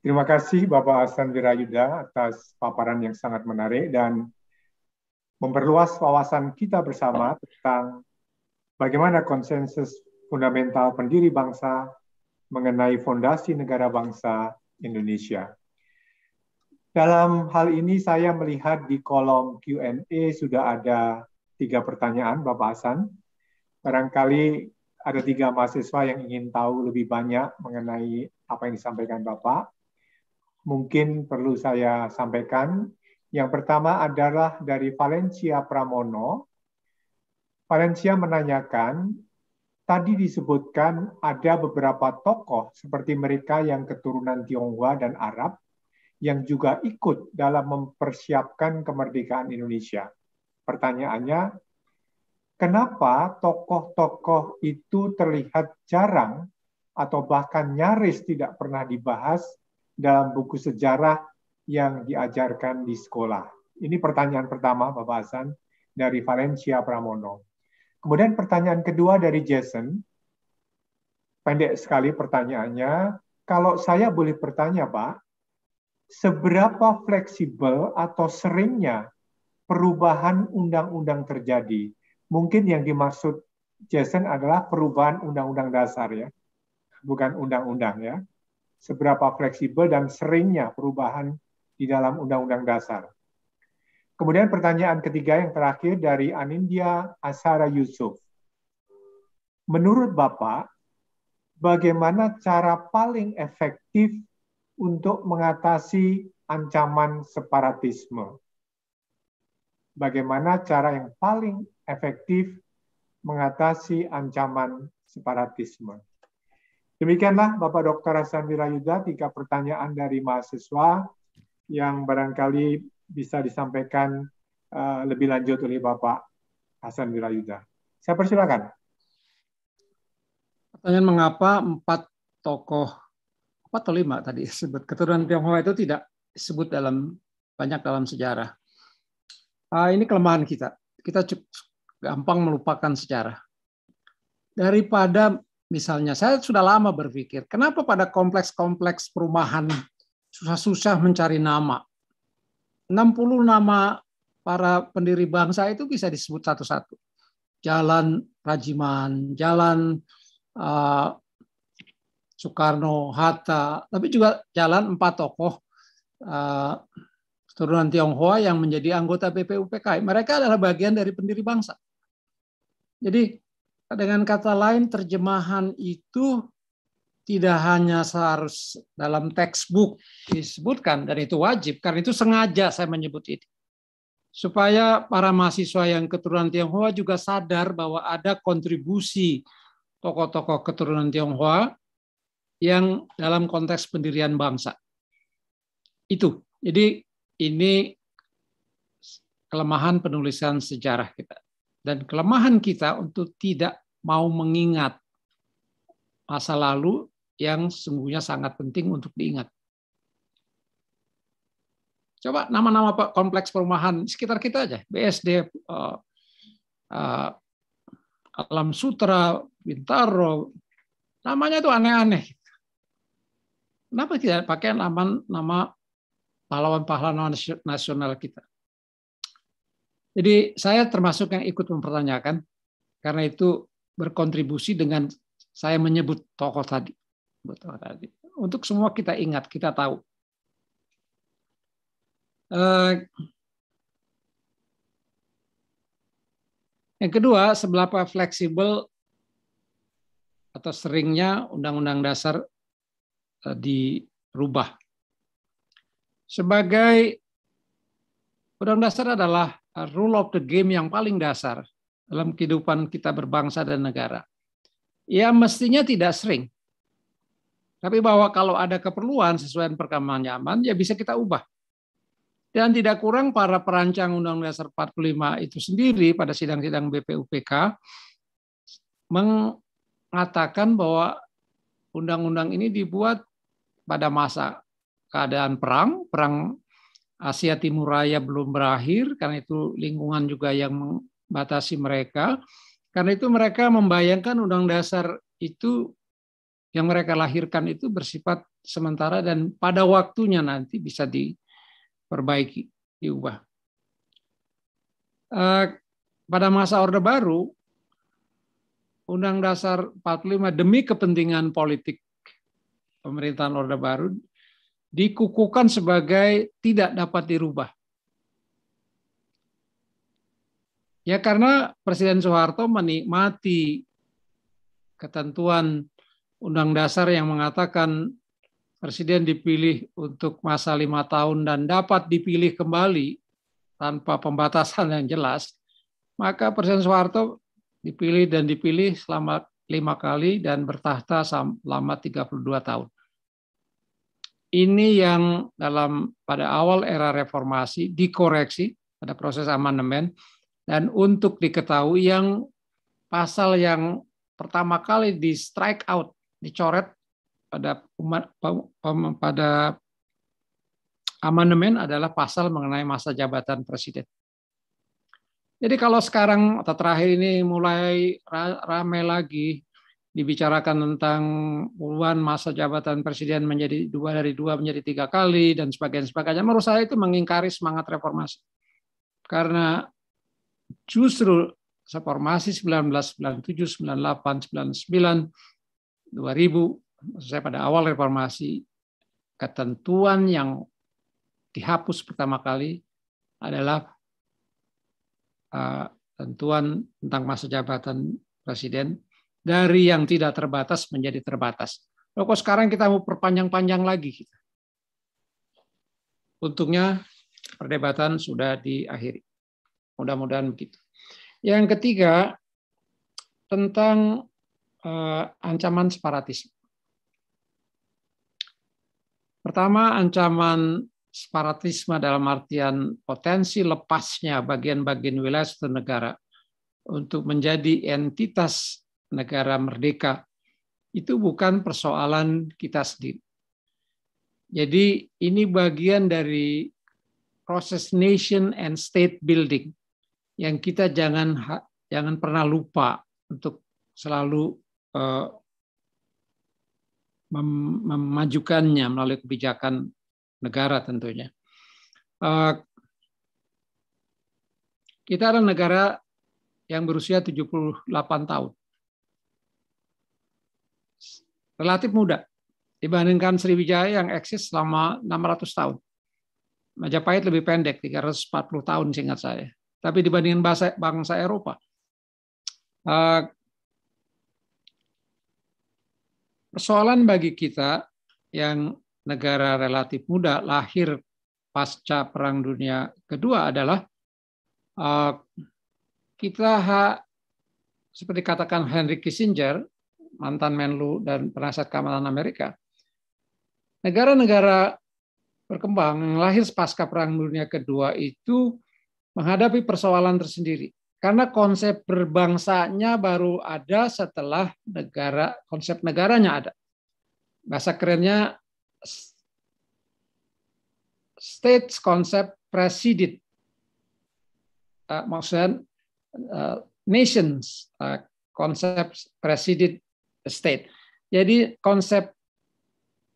Terima kasih Bapak Hasan Wirayuda atas paparan yang sangat menarik dan memperluas wawasan kita bersama tentang bagaimana konsensus fundamental pendiri bangsa mengenai fondasi negara bangsa Indonesia. Dalam hal ini saya melihat di kolom Q&A sudah ada tiga pertanyaan Bapak Hasan. Barangkali ada tiga mahasiswa yang ingin tahu lebih banyak mengenai apa yang disampaikan Bapak mungkin perlu saya sampaikan. Yang pertama adalah dari Valencia Pramono. Valencia menanyakan, tadi disebutkan ada beberapa tokoh seperti mereka yang keturunan Tionghoa dan Arab yang juga ikut dalam mempersiapkan kemerdekaan Indonesia. Pertanyaannya, kenapa tokoh-tokoh itu terlihat jarang atau bahkan nyaris tidak pernah dibahas dalam buku sejarah yang diajarkan di sekolah? Ini pertanyaan pertama, Bapak Hasan, dari Valencia Pramono. Kemudian pertanyaan kedua dari Jason, pendek sekali pertanyaannya. Kalau saya boleh bertanya, Pak, seberapa fleksibel atau seringnya perubahan undang-undang terjadi? Mungkin yang dimaksud Jason adalah perubahan undang-undang dasar ya, bukan undang-undang ya seberapa fleksibel dan seringnya perubahan di dalam Undang-Undang Dasar. Kemudian pertanyaan ketiga yang terakhir dari Anindya Asara Yusuf. Menurut Bapak, bagaimana cara paling efektif untuk mengatasi ancaman separatisme? Bagaimana cara yang paling efektif mengatasi ancaman separatisme? Demikianlah Bapak Dr. Hasan Wirayuda, tiga pertanyaan dari mahasiswa yang barangkali bisa disampaikan uh, lebih lanjut oleh Bapak Hasan Wirayuda. Saya persilakan. Pertanyaan mengapa empat tokoh, empat atau lima tadi sebut, keturunan Tionghoa itu tidak disebut dalam banyak dalam sejarah. Uh, ini kelemahan kita. Kita cukup gampang melupakan sejarah. Daripada Misalnya saya sudah lama berpikir, kenapa pada kompleks-kompleks perumahan susah-susah mencari nama? 60 nama para pendiri bangsa itu bisa disebut satu-satu. Jalan Rajiman, Jalan uh, Soekarno, Hatta, tapi juga jalan empat tokoh uh, eh, turunan Tionghoa yang menjadi anggota BPUPKI. Mereka adalah bagian dari pendiri bangsa. Jadi dengan kata lain terjemahan itu tidak hanya seharus dalam textbook disebutkan dan itu wajib karena itu sengaja saya menyebut itu supaya para mahasiswa yang keturunan Tionghoa juga sadar bahwa ada kontribusi tokoh-tokoh keturunan Tionghoa yang dalam konteks pendirian bangsa. Itu. Jadi ini kelemahan penulisan sejarah kita dan kelemahan kita untuk tidak mau mengingat masa lalu yang sungguhnya sangat penting untuk diingat. Coba nama-nama kompleks perumahan sekitar kita aja, BSD, uh, eh, uh, eh, Alam Sutra, Bintaro, namanya itu aneh-aneh. Kenapa tidak pakai nama nama pahlawan-pahlawan nasional kita? Jadi saya termasuk yang ikut mempertanyakan, karena itu berkontribusi dengan saya menyebut tokoh tadi. Untuk semua kita ingat, kita tahu. Eh, yang kedua, seberapa fleksibel atau seringnya Undang-Undang Dasar eh, dirubah. Sebagai Undang-Undang Dasar adalah rule of the game yang paling dasar dalam kehidupan kita berbangsa dan negara. Ya mestinya tidak sering. Tapi bahwa kalau ada keperluan sesuai perkembangan zaman, ya bisa kita ubah. Dan tidak kurang para perancang Undang-Undang Dasar 45 itu sendiri pada sidang-sidang BPUPK mengatakan bahwa undang-undang ini dibuat pada masa keadaan perang, perang Asia Timur Raya belum berakhir karena itu lingkungan juga yang membatasi mereka. Karena itu mereka membayangkan undang dasar itu yang mereka lahirkan itu bersifat sementara dan pada waktunya nanti bisa diperbaiki, diubah. Eh, pada masa Orde Baru, Undang Dasar 45 demi kepentingan politik pemerintahan Orde Baru dikukuhkan sebagai tidak dapat dirubah. Ya karena Presiden Soeharto menikmati ketentuan Undang Dasar yang mengatakan Presiden dipilih untuk masa lima tahun dan dapat dipilih kembali tanpa pembatasan yang jelas, maka Presiden Soeharto dipilih dan dipilih selama lima kali dan bertahta selama 32 tahun ini yang dalam pada awal era reformasi dikoreksi pada proses amandemen dan untuk diketahui yang pasal yang pertama kali di strike out dicoret pada pada amandemen adalah pasal mengenai masa jabatan presiden. Jadi kalau sekarang atau terakhir ini mulai ramai lagi dibicarakan tentang puluhan masa jabatan presiden menjadi dua dari dua menjadi tiga kali dan sebagainya sebagainya menurut saya itu mengingkari semangat reformasi karena justru reformasi 1997 98 99 2000 saya pada awal reformasi ketentuan yang dihapus pertama kali adalah uh, tentuan tentang masa jabatan presiden dari yang tidak terbatas menjadi terbatas. Loh kok sekarang kita mau perpanjang-panjang lagi? Untungnya perdebatan sudah diakhiri. Mudah-mudahan begitu. Yang ketiga, tentang eh, ancaman separatisme. Pertama, ancaman separatisme dalam artian potensi lepasnya bagian-bagian wilayah suatu negara untuk menjadi entitas negara merdeka itu bukan persoalan kita sendiri. Jadi ini bagian dari proses nation and state building yang kita jangan jangan pernah lupa untuk selalu uh, mem memajukannya melalui kebijakan negara tentunya. Uh, kita adalah negara yang berusia 78 tahun relatif muda dibandingkan Sriwijaya yang eksis selama 600 tahun. Majapahit lebih pendek, 340 tahun seingat saya. Tapi dibandingkan bangsa, bangsa Eropa, eh, persoalan bagi kita yang negara relatif muda lahir pasca Perang Dunia Kedua adalah eh, kita seperti katakan Henry Kissinger mantan Menlu dan penasihat keamanan Amerika, negara-negara berkembang yang lahir pasca Perang Dunia Kedua itu menghadapi persoalan tersendiri. Karena konsep berbangsanya baru ada setelah negara konsep negaranya ada. Bahasa kerennya states concept preceded uh, maksudnya uh, nations uh, eh, konsep preceded state. Jadi konsep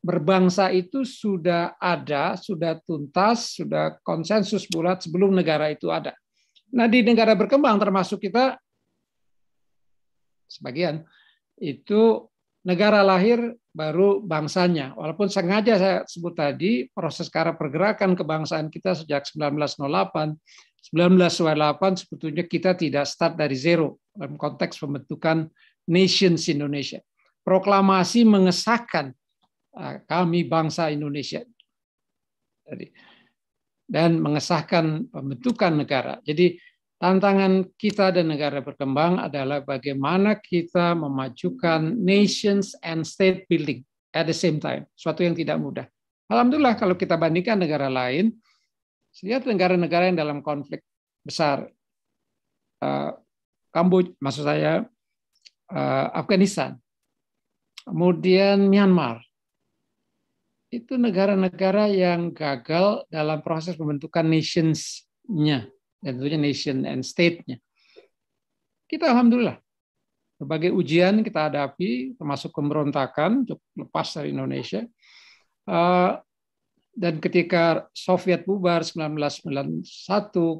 berbangsa itu sudah ada, sudah tuntas, sudah konsensus bulat sebelum negara itu ada. Nah, di negara berkembang termasuk kita sebagian itu negara lahir baru bangsanya. Walaupun sengaja saya sebut tadi proses cara pergerakan kebangsaan kita sejak 1908 1908 sebetulnya kita tidak start dari zero dalam konteks pembentukan Nations Indonesia. Proklamasi mengesahkan uh, kami bangsa Indonesia. Dan mengesahkan pembentukan negara. Jadi tantangan kita dan negara berkembang adalah bagaimana kita memajukan nations and state building at the same time. Suatu yang tidak mudah. Alhamdulillah kalau kita bandingkan negara lain, lihat negara-negara yang dalam konflik besar. Uh, Kamboja, maksud saya Eh, Afghanistan, kemudian Myanmar. Itu negara-negara yang gagal dalam proses pembentukan nations-nya, dan tentunya nation and state-nya. Kita alhamdulillah berbagai ujian kita hadapi, termasuk pemberontakan lepas dari Indonesia. Eh, dan ketika Soviet bubar 1991,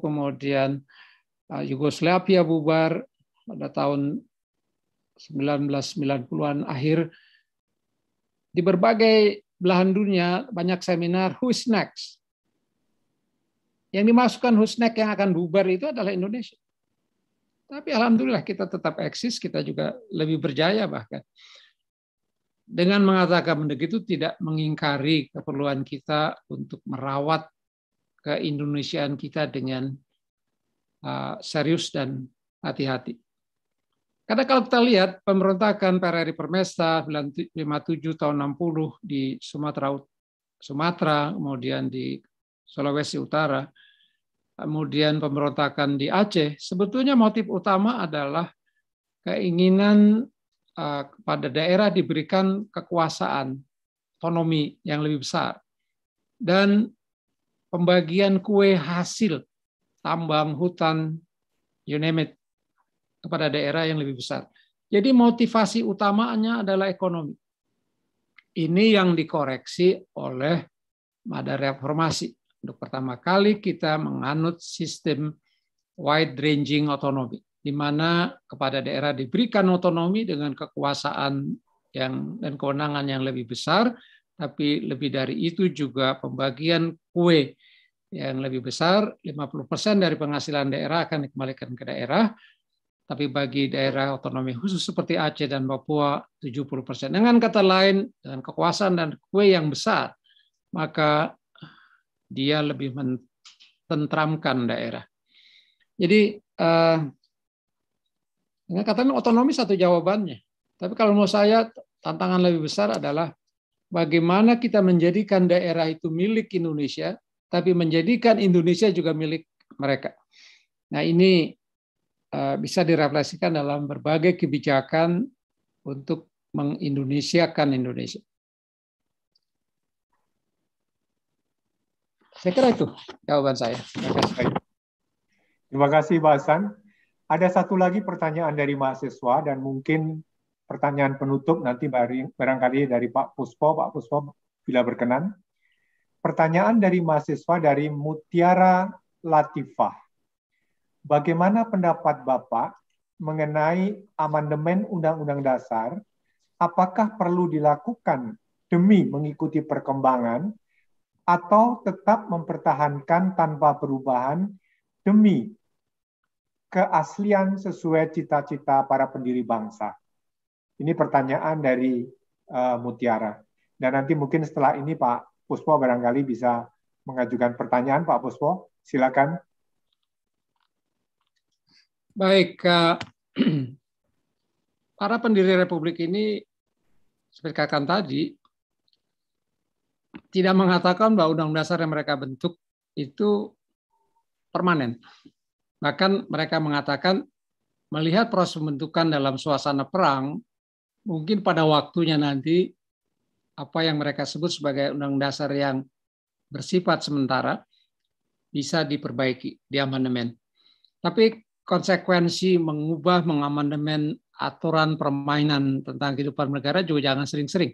kemudian eh, Yugoslavia bubar pada tahun 1990-an akhir di berbagai belahan dunia banyak seminar who's next. Yang dimasukkan who's next yang akan bubar itu adalah Indonesia. Tapi alhamdulillah kita tetap eksis, kita juga lebih berjaya bahkan. Dengan mengatakan begitu tidak mengingkari keperluan kita untuk merawat keindonesiaan kita dengan uh, serius dan hati-hati. Karena kalau kita lihat pemberontakan PRRI Permesta 57 tahun 60 di Sumatera, Sumatera kemudian di Sulawesi Utara, kemudian pemberontakan di Aceh, sebetulnya motif utama adalah keinginan eh, kepada daerah diberikan kekuasaan, otonomi yang lebih besar. Dan pembagian kue hasil tambang hutan, you name it, kepada daerah yang lebih besar. Jadi motivasi utamanya adalah ekonomi. Ini yang dikoreksi oleh ada reformasi. Untuk pertama kali kita menganut sistem wide ranging otonomi, di mana kepada daerah diberikan otonomi dengan kekuasaan yang dan kewenangan yang lebih besar, tapi lebih dari itu juga pembagian kue yang lebih besar, 50% dari penghasilan daerah akan dikembalikan ke daerah, tapi bagi daerah otonomi khusus seperti Aceh dan Papua 70%. Dengan kata lain, dengan kekuasaan dan kue yang besar, maka dia lebih mententramkan daerah. Jadi eh, dengan dengan lain, otonomi satu jawabannya. Tapi kalau mau saya tantangan lebih besar adalah bagaimana kita menjadikan daerah itu milik Indonesia, tapi menjadikan Indonesia juga milik mereka. Nah ini Eh, bisa direfleksikan dalam berbagai kebijakan untuk mengindonesiakan Indonesia. Saya kira itu jawaban saya. Terima kasih. Terima kasih, Pak Hasan. Ada satu lagi pertanyaan dari mahasiswa dan mungkin pertanyaan penutup nanti barangkali dari Pak Puspo. Pak Puspo, bila berkenan. Pertanyaan dari mahasiswa dari Mutiara Latifah bagaimana pendapat Bapak mengenai amandemen Undang-Undang Dasar? Apakah perlu dilakukan demi mengikuti perkembangan atau tetap mempertahankan tanpa perubahan demi keaslian sesuai cita-cita para pendiri bangsa? Ini pertanyaan dari uh, Mutiara. Dan nanti mungkin setelah ini Pak Puspo barangkali bisa mengajukan pertanyaan Pak Puspo. Silakan. Baik, para pendiri Republik ini seperti katakan tadi tidak mengatakan bahwa undang-undang dasar yang mereka bentuk itu permanen. Bahkan mereka mengatakan melihat proses pembentukan dalam suasana perang, mungkin pada waktunya nanti apa yang mereka sebut sebagai undang-undang dasar yang bersifat sementara bisa diperbaiki, diamandemen. Tapi konsekuensi mengubah mengamandemen aturan permainan tentang kehidupan negara juga jangan sering-sering.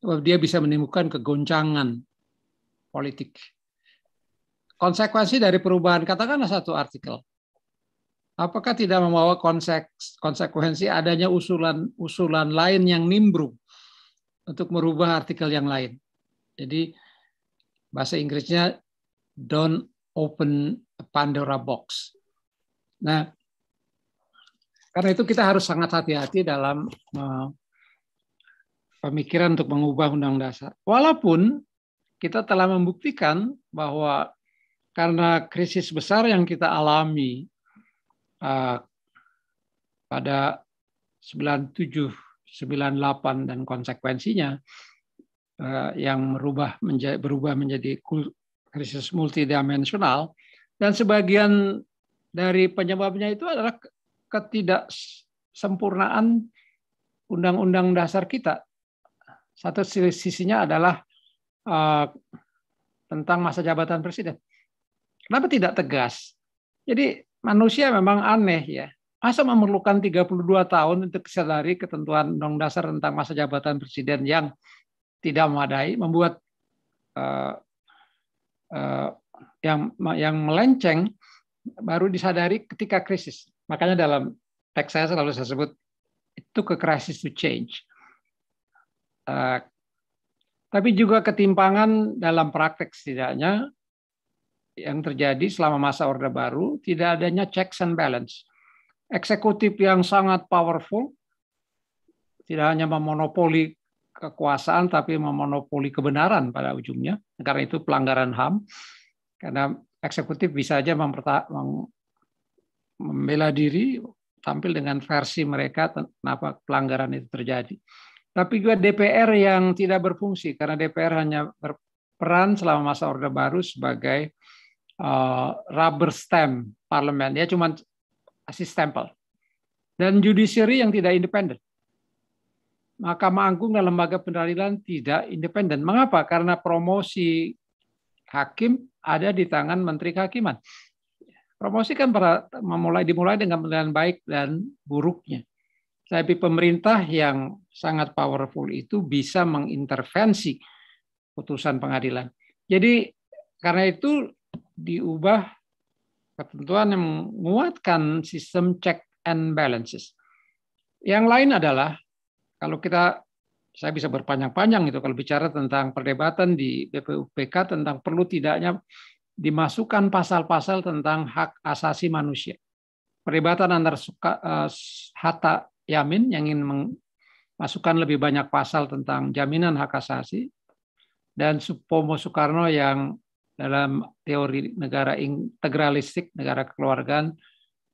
Sebab dia bisa menimbulkan kegoncangan politik. Konsekuensi dari perubahan katakanlah satu artikel. Apakah tidak membawa konsekuensi adanya usulan-usulan lain yang nimbrung untuk merubah artikel yang lain? Jadi bahasa Inggrisnya don't open a Pandora box Nah, karena itu kita harus sangat hati-hati dalam eh, pemikiran untuk mengubah undang-undang dasar. Walaupun kita telah membuktikan bahwa karena krisis besar yang kita alami eh, pada 97, 98 dan konsekuensinya eh, yang merubah menjadi, berubah menjadi krisis multidimensional dan sebagian dari penyebabnya itu adalah ketidaksempurnaan undang-undang dasar kita. Satu sisinya adalah uh, tentang masa jabatan presiden. Kenapa tidak tegas? Jadi manusia memang aneh ya. Masa memerlukan 32 tahun untuk sadari ketentuan undang dasar tentang masa jabatan presiden yang tidak memadai membuat uh, uh, yang yang melenceng baru disadari ketika krisis. Makanya dalam teks saya selalu saya sebut itu ke krisis to change. Uh, tapi juga ketimpangan dalam praktek setidaknya yang terjadi selama masa Orde Baru tidak adanya checks and balance. Eksekutif yang sangat powerful tidak hanya memonopoli kekuasaan tapi memonopoli kebenaran pada ujungnya. Karena itu pelanggaran HAM. Karena eksekutif bisa aja membela diri, tampil dengan versi mereka kenapa pelanggaran itu terjadi. Tapi juga DPR yang tidak berfungsi karena DPR hanya berperan selama masa Orde Baru sebagai uh, rubber stamp parlemen, ya cuma asis stempel. Dan judiciary yang tidak independen. Mahkamah Agung dan lembaga peradilan tidak independen. Mengapa? Karena promosi hakim ada di tangan Menteri Kehakiman. Promosi kan memulai dimulai dengan penilaian baik dan buruknya. Tapi pemerintah yang sangat powerful itu bisa mengintervensi putusan pengadilan. Jadi karena itu diubah ketentuan yang menguatkan sistem check and balances. Yang lain adalah kalau kita saya bisa berpanjang-panjang itu kalau bicara tentang perdebatan di BPUPK tentang perlu tidaknya dimasukkan pasal-pasal tentang hak asasi manusia. Perdebatan antara suka, eh, Hatta Yamin yang ingin memasukkan lebih banyak pasal tentang jaminan hak asasi dan Supomo Soekarno yang dalam teori negara integralistik, negara kekeluargaan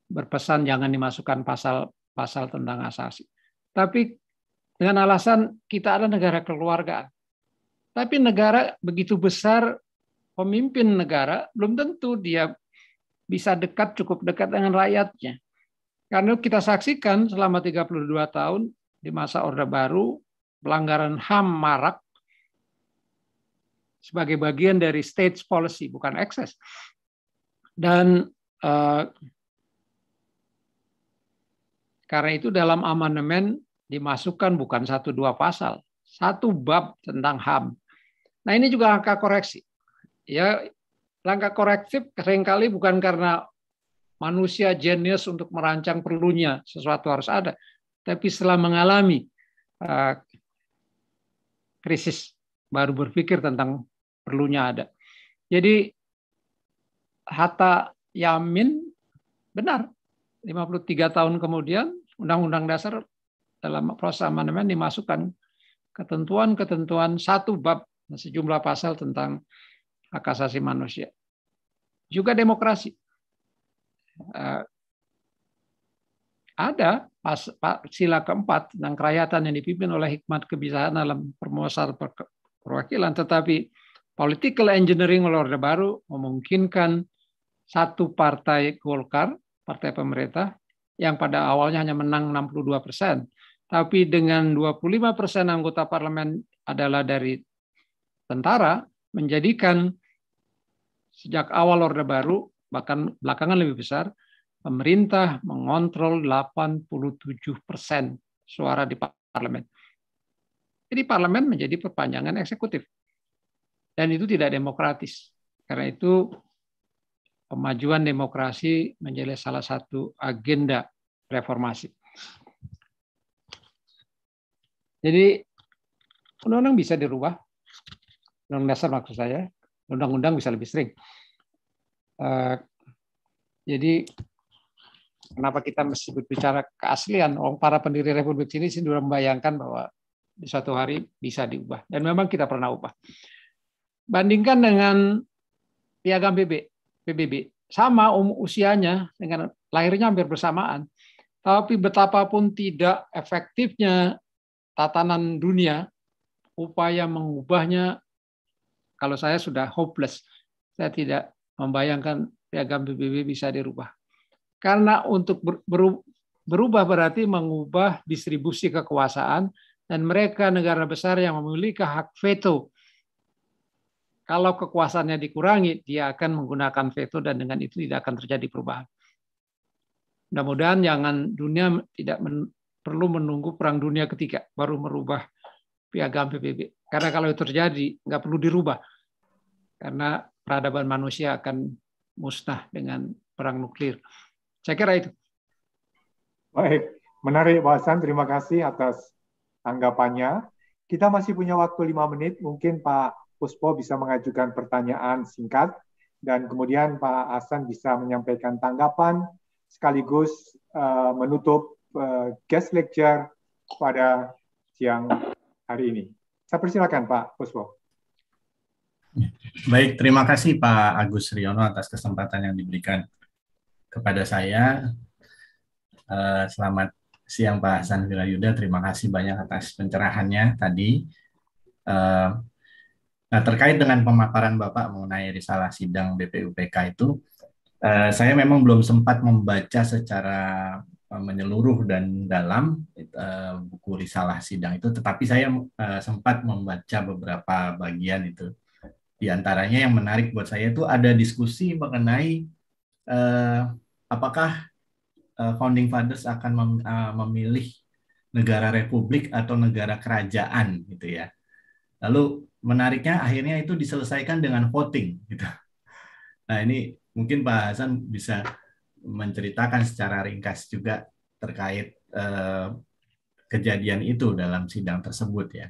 berpesan jangan dimasukkan pasal-pasal tentang asasi. Tapi dengan alasan kita adalah negara keluarga. Tapi negara begitu besar, pemimpin negara belum tentu dia bisa dekat cukup dekat dengan rakyatnya. Karena kita saksikan selama 32 tahun di masa Orde Baru, pelanggaran HAM marak sebagai bagian dari state policy, bukan excess. Dan eh, karena itu dalam amandemen dimasukkan bukan satu dua pasal, satu bab tentang HAM. Nah ini juga langkah koreksi. Ya langkah korektif seringkali bukan karena manusia jenius untuk merancang perlunya sesuatu harus ada, tapi setelah mengalami uh, krisis baru berpikir tentang perlunya ada. Jadi Hatta Yamin benar 53 tahun kemudian Undang-Undang Dasar dalam proses amandemen dimasukkan ketentuan-ketentuan satu bab sejumlah pasal tentang hak asasi manusia. Juga demokrasi. Eh, ada pas, sila keempat tentang kerakyatan yang dipimpin oleh hikmat kebijakan dalam permusar perwakilan, tetapi political engineering oleh Orde Baru memungkinkan satu partai Golkar, partai pemerintah, yang pada awalnya hanya menang 62 persen, tapi dengan 25 persen anggota parlemen adalah dari tentara, menjadikan sejak awal Orde Baru, bahkan belakangan lebih besar, pemerintah mengontrol 87 persen suara di parlemen. Jadi parlemen menjadi perpanjangan eksekutif. Dan itu tidak demokratis. Karena itu pemajuan demokrasi menjadi salah satu agenda reformasi. Jadi undang-undang bisa dirubah. Undang-undang dasar maksud saya. Undang-undang bisa lebih sering. Uh, jadi kenapa kita mesti berbicara keaslian? Orang oh, para pendiri republik ini sudah membayangkan bahwa di suatu hari bisa diubah. Dan memang kita pernah ubah. Bandingkan dengan piagam PB, PBB, sama um, usianya dengan lahirnya hampir bersamaan, tapi betapapun tidak efektifnya tatanan dunia, upaya mengubahnya, kalau saya sudah hopeless, saya tidak membayangkan piagam PBB bisa dirubah. Karena untuk berubah berarti mengubah distribusi kekuasaan, dan mereka negara besar yang memiliki hak veto. Kalau kekuasaannya dikurangi, dia akan menggunakan veto dan dengan itu tidak akan terjadi perubahan. Mudah-mudahan jangan dunia tidak perlu menunggu Perang Dunia Ketiga baru merubah piagam PBB. Karena kalau itu terjadi, nggak perlu dirubah. Karena peradaban manusia akan musnah dengan perang nuklir. Saya kira itu. Baik, menarik bahasan. Terima kasih atas tanggapannya. Kita masih punya waktu lima menit. Mungkin Pak Puspo bisa mengajukan pertanyaan singkat. Dan kemudian Pak Hasan bisa menyampaikan tanggapan sekaligus eh, menutup uh, guest lecture pada siang hari ini. Saya persilakan Pak Puswo. Baik, terima kasih Pak Agus Riono atas kesempatan yang diberikan kepada saya. Uh, selamat siang Pak Hasan Yuda. terima kasih banyak atas pencerahannya tadi. Eh, nah, terkait dengan pemaparan Bapak mengenai risalah sidang BPUPK itu, saya memang belum sempat membaca secara Eh, menyeluruh dan dalam eh, buku risalah sidang itu, tetapi saya eh, sempat membaca beberapa bagian itu. Di antaranya yang menarik buat saya itu ada diskusi mengenai uh, apakah uh, founding fathers akan mem, uh, memilih negara republik atau negara kerajaan gitu ya. Lalu menariknya akhirnya itu diselesaikan dengan voting gitu. Nah ini mungkin Pak Hasan bisa menceritakan secara ringkas juga terkait eh, kejadian itu dalam sidang tersebut ya.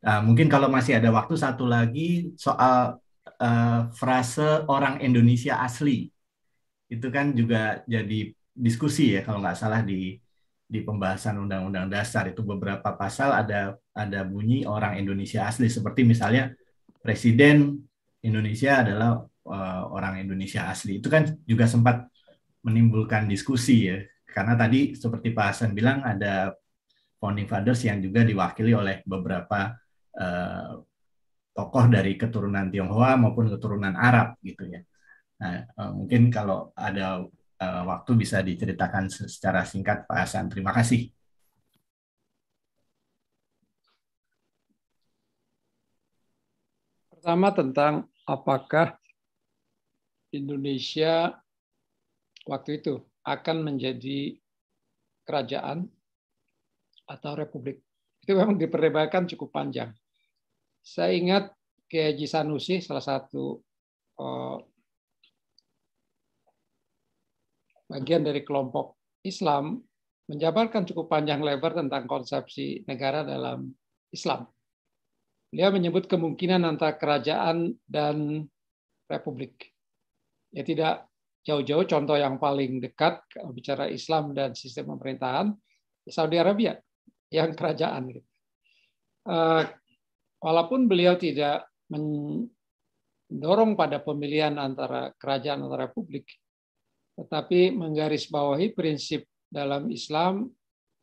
Nah, mungkin kalau masih ada waktu satu lagi soal eh, frase orang Indonesia asli itu kan juga jadi diskusi ya kalau nggak salah di di pembahasan undang-undang dasar itu beberapa pasal ada ada bunyi orang Indonesia asli seperti misalnya presiden Indonesia adalah uh, orang Indonesia asli itu kan juga sempat menimbulkan diskusi ya. Karena tadi seperti Pak Hasan bilang ada founding fathers yang juga diwakili oleh beberapa eh, tokoh dari keturunan Tionghoa maupun keturunan Arab gitu ya. Nah, eh, mungkin kalau ada eh, waktu bisa diceritakan secara singkat Pak Hasan. Terima kasih. Pertama tentang apakah Indonesia waktu itu akan menjadi kerajaan atau republik. Itu memang diperdebatkan cukup panjang. Saya ingat Kiai Sanusi, salah satu eh, bagian dari kelompok Islam, menjabarkan cukup panjang lebar tentang konsepsi negara dalam Islam. Beliau menyebut kemungkinan antara kerajaan dan republik. Ya tidak jauh-jauh contoh yang paling dekat bicara Islam dan sistem pemerintahan Saudi Arabia yang kerajaan gitu. eh, walaupun beliau tidak mendorong pada pemilihan antara kerajaan atau republik tetapi menggarisbawahi prinsip dalam Islam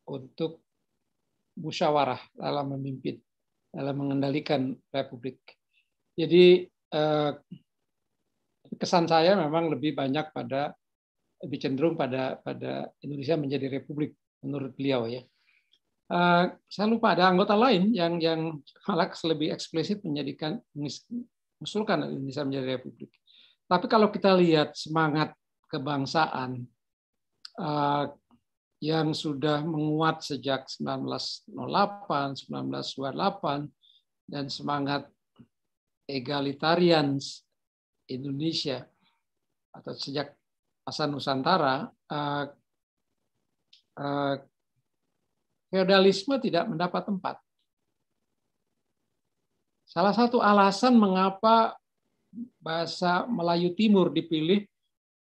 untuk musyawarah dalam memimpin dalam mengendalikan republik. Jadi eh, kesan saya memang lebih banyak pada lebih cenderung pada pada Indonesia menjadi republik menurut beliau ya. Uh, saya lupa ada anggota lain yang yang malah lebih eksplisit menjadikan mengusulkan Indonesia menjadi republik. Tapi kalau kita lihat semangat kebangsaan uh, yang sudah menguat sejak 1908, 1928 dan semangat egalitarian Indonesia atau sejak masa Nusantara eh, eh, feodalisme tidak mendapat tempat. Salah satu alasan mengapa bahasa Melayu Timur dipilih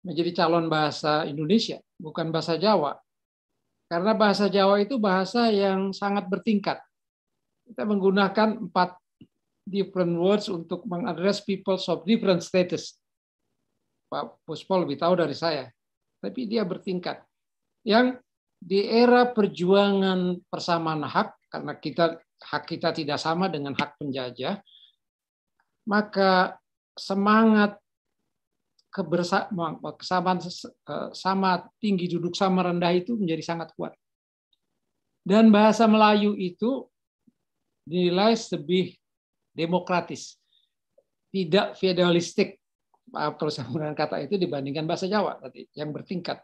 menjadi calon bahasa Indonesia, bukan bahasa Jawa. Karena bahasa Jawa itu bahasa yang sangat bertingkat. Kita menggunakan empat different words untuk mengadres people of different status. Pak Puspol lebih tahu dari saya. Tapi dia bertingkat. Yang di era perjuangan persamaan hak, karena kita hak kita tidak sama dengan hak penjajah, maka semangat kebersamaan kesamaan eh, sama tinggi duduk sama rendah itu menjadi sangat kuat. Dan bahasa Melayu itu dinilai lebih demokratis, tidak feudalistik menggunakan kata itu dibandingkan bahasa Jawa tadi yang bertingkat.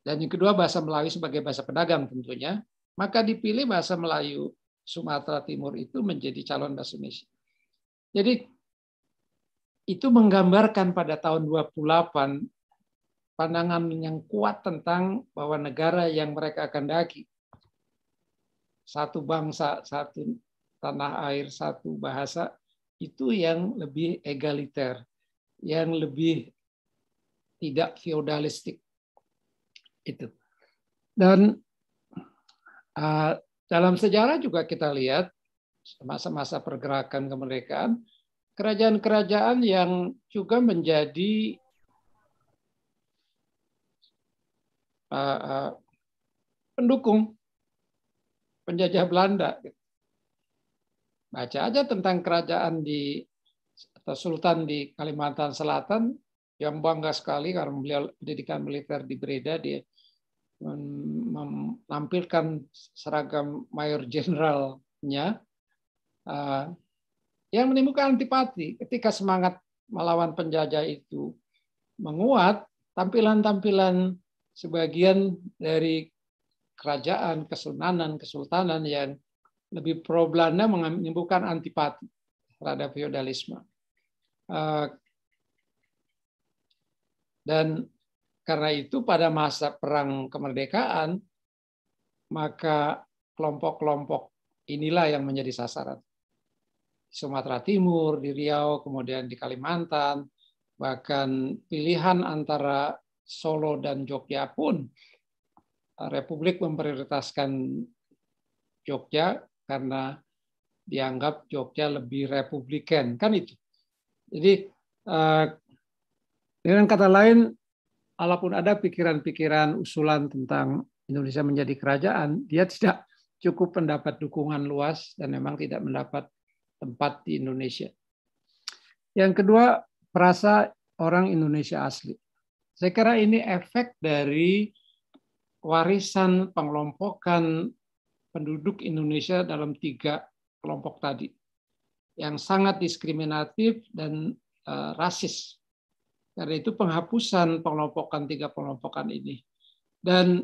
Dan yang kedua bahasa Melayu sebagai bahasa pedagang tentunya, maka dipilih bahasa Melayu Sumatera Timur itu menjadi calon bahasa Indonesia. Jadi itu menggambarkan pada tahun 28 pandangan yang kuat tentang bahwa negara yang mereka akan daki satu bangsa, satu tanah air satu bahasa itu yang lebih egaliter, yang lebih tidak feodalistik itu. Dan uh, dalam sejarah juga kita lihat masa-masa pergerakan kemerdekaan, kerajaan-kerajaan yang juga menjadi uh, uh, pendukung penjajah Belanda. Gitu. Baca aja tentang kerajaan di atau sultan di Kalimantan Selatan yang bangga sekali karena beliau pendidikan militer di Breda dia menampilkan seragam mayor jenderalnya eh, yang menimbulkan antipati ketika semangat melawan penjajah itu menguat tampilan-tampilan sebagian dari kerajaan, kesunanan, kesultanan yang lebih pro Belanda menimbulkan antipati terhadap feodalisme. Eh, dan karena itu pada masa perang kemerdekaan maka kelompok-kelompok inilah yang menjadi sasaran. Sumatera Timur, di Riau, kemudian di Kalimantan, bahkan pilihan antara Solo dan Jogja pun eh, Republik memprioritaskan Jogja karena dianggap Jogja lebih republikan kan itu. Jadi eh, dengan kata lain, walaupun ada pikiran-pikiran usulan tentang Indonesia menjadi kerajaan, dia tidak cukup mendapat dukungan luas dan memang tidak mendapat tempat di Indonesia. Yang kedua, perasa orang Indonesia asli. Saya kira ini efek dari warisan pengelompokan penduduk Indonesia dalam tiga kelompok tadi yang sangat diskriminatif dan uh, rasis. Karena itu penghapusan pengelompokan tiga pengelompokan ini. Dan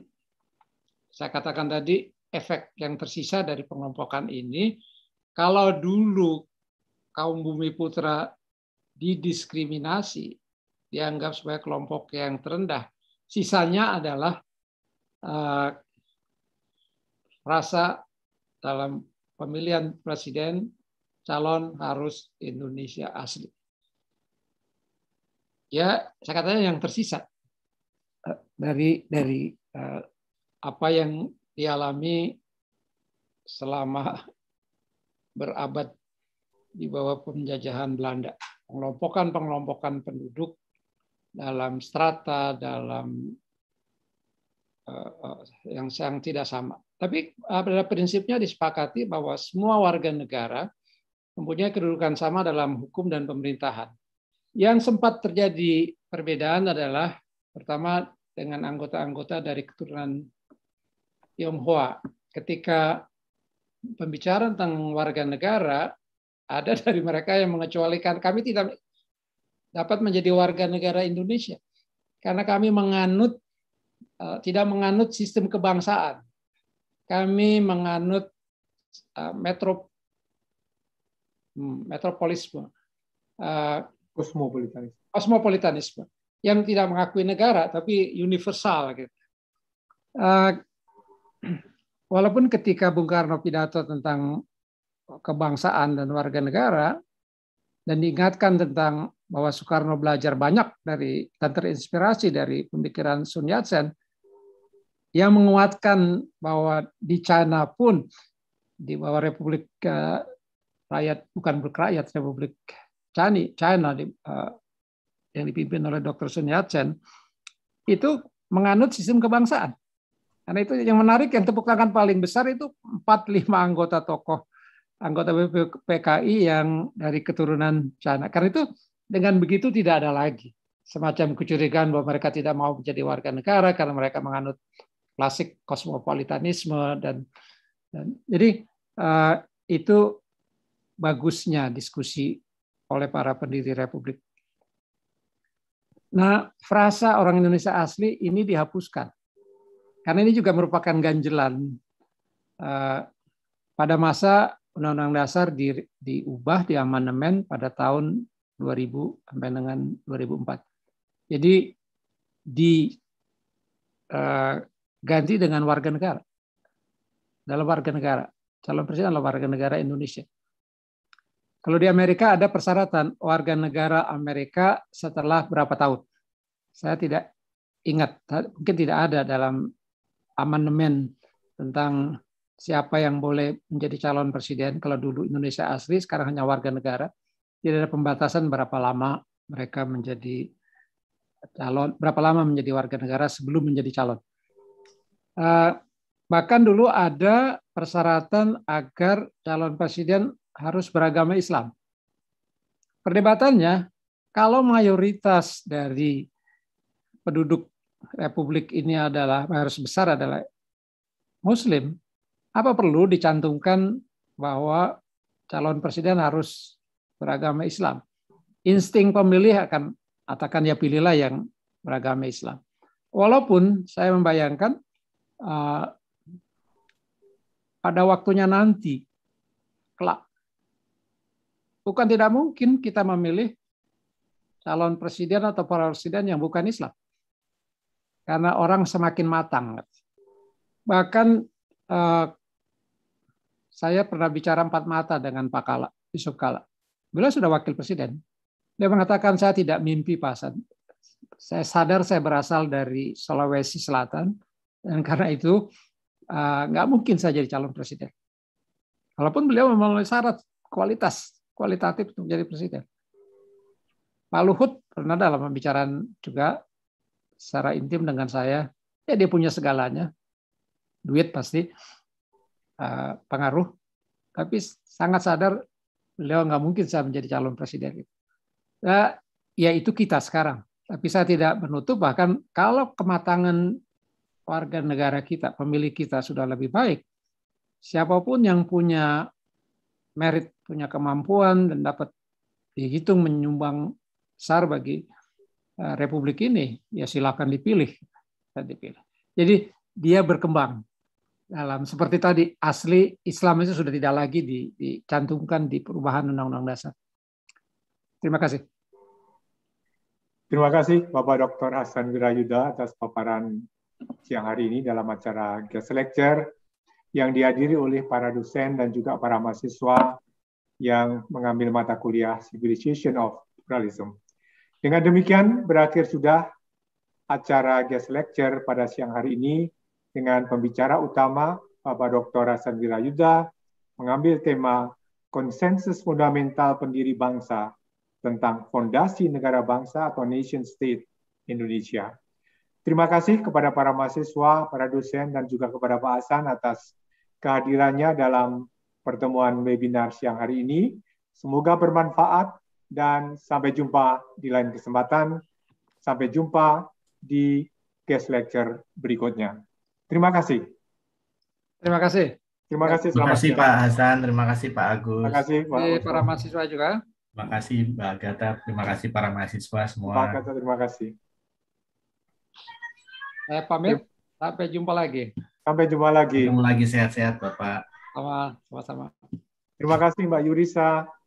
saya katakan tadi efek yang tersisa dari pengelompokan ini kalau dulu kaum bumi putra didiskriminasi, dianggap sebagai kelompok yang terendah. Sisanya adalah uh, rasa dalam pemilihan presiden calon harus Indonesia asli. Ya, saya katanya yang tersisa eh, dari dari eh, apa yang dialami selama berabad di bawah penjajahan Belanda. Pengelompokan-pengelompokan penduduk dalam strata, dalam eh, yang yang tidak sama. Tapi eh, pada prinsipnya disepakati bahwa semua warga negara mempunyai kedudukan sama dalam hukum dan pemerintahan. Yang sempat terjadi perbedaan adalah pertama dengan anggota-anggota dari keturunan Tionghoa. Ketika pembicaraan tentang warga negara, ada dari mereka yang mengecualikan kami tidak dapat menjadi warga negara Indonesia karena kami menganut eh, tidak menganut sistem kebangsaan kami menganut eh, metro hmm, metropolisme eh, kosmopolitanisme kosmopolitanisme yang tidak mengakui negara tapi universal gitu. eh, walaupun ketika Bung Karno pidato tentang kebangsaan dan warga negara dan diingatkan tentang bahwa Soekarno belajar banyak dari dan terinspirasi dari pemikiran Sun Yat-sen, yang menguatkan bahwa di China pun di bawah Republik uh, Rakyat bukan berkerakyat Republik China, China di, uh, yang dipimpin oleh Dr. Sun Yat-sen itu menganut sistem kebangsaan. Karena itu yang menarik yang tepuk tangan paling besar itu 45 anggota tokoh anggota PKI yang dari keturunan China. Karena itu dengan begitu tidak ada lagi semacam kecurigaan bahwa mereka tidak mau menjadi warga negara karena mereka menganut klasik kosmopolitanisme dan, dan jadi uh, itu bagusnya diskusi oleh para pendiri republik. Nah, frasa orang Indonesia asli ini dihapuskan. Karena ini juga merupakan ganjelan uh, pada masa Undang-Undang Dasar di, diubah di amandemen pada tahun 2000 sampai dengan 2004. Jadi di uh, ganti dengan warga negara. Dalam warga negara. Calon presiden adalah warga negara Indonesia. Kalau di Amerika ada persyaratan warga negara Amerika setelah berapa tahun. Saya tidak ingat, mungkin tidak ada dalam amandemen tentang siapa yang boleh menjadi calon presiden. Kalau dulu Indonesia asli, sekarang hanya warga negara. Tidak ada pembatasan berapa lama mereka menjadi calon, berapa lama menjadi warga negara sebelum menjadi calon. Eh, bahkan dulu ada persyaratan agar calon presiden harus beragama Islam. Perdebatannya, kalau mayoritas dari penduduk republik ini adalah harus besar adalah Muslim, apa perlu dicantumkan bahwa calon presiden harus beragama Islam? Insting pemilih akan katakan ya pilihlah yang beragama Islam. Walaupun saya membayangkan Ah, pada waktunya nanti kelak. Bukan tidak mungkin kita memilih calon presiden atau para presiden yang bukan Islam. Karena orang semakin matang. Bahkan ah, saya pernah bicara empat mata dengan Pak Kala, Yusuf Kala. Beliau sudah wakil presiden. Dia mengatakan saya tidak mimpi Pak Saya sadar saya berasal dari Sulawesi Selatan dan karena itu eh, nggak mungkin saya jadi calon presiden. Walaupun beliau memenuhi syarat kualitas, kualitatif untuk menjadi presiden. Pak Luhut pernah dalam pembicaraan juga secara intim dengan saya, ya dia punya segalanya, duit pasti, eh, pengaruh, tapi sangat sadar beliau nggak mungkin saya menjadi calon presiden. Gitu. Ya, ya itu kita sekarang. Tapi saya tidak menutup bahkan kalau kematangan warga negara kita, pemilih kita sudah lebih baik, siapapun yang punya merit, punya kemampuan dan dapat dihitung menyumbang besar bagi eh, republik ini, ya silakan dipilih. dipilih. Jadi dia berkembang dalam seperti tadi asli Islam itu sudah tidak lagi dicantumkan di perubahan Undang-Undang Dasar. Terima kasih. Terima kasih Bapak Dr. Hasan Wirayuda atas paparan siang hari ini dalam acara guest lecture yang dihadiri oleh para dosen dan juga para mahasiswa yang mengambil mata kuliah Civilization of Realism. Dengan demikian, berakhir sudah acara guest lecture pada siang hari ini dengan pembicara utama Bapak Dr. Hasan Wirayuda mengambil tema konsensus fundamental pendiri bangsa tentang fondasi negara bangsa atau nation state Indonesia. Terima kasih kepada para mahasiswa, para dosen, dan juga kepada Pak Hasan atas kehadirannya dalam pertemuan webinar siang hari ini. Semoga bermanfaat dan sampai jumpa di lain kesempatan. Sampai jumpa di guest lecture berikutnya. Terima kasih. Terima kasih. Terima kasih. Terima kasih siang. Pak Hasan, terima kasih Pak Agus. Terima kasih Pak Agus. para mahasiswa juga. Terima kasih Mbak Gata, terima kasih para mahasiswa semua. Mbak Gata, terima kasih. Saya pamit. Sampai jumpa lagi. Sampai jumpa lagi. Sampai jumpa lagi sehat-sehat Bapak. Sama-sama. Terima kasih Mbak Yurisa.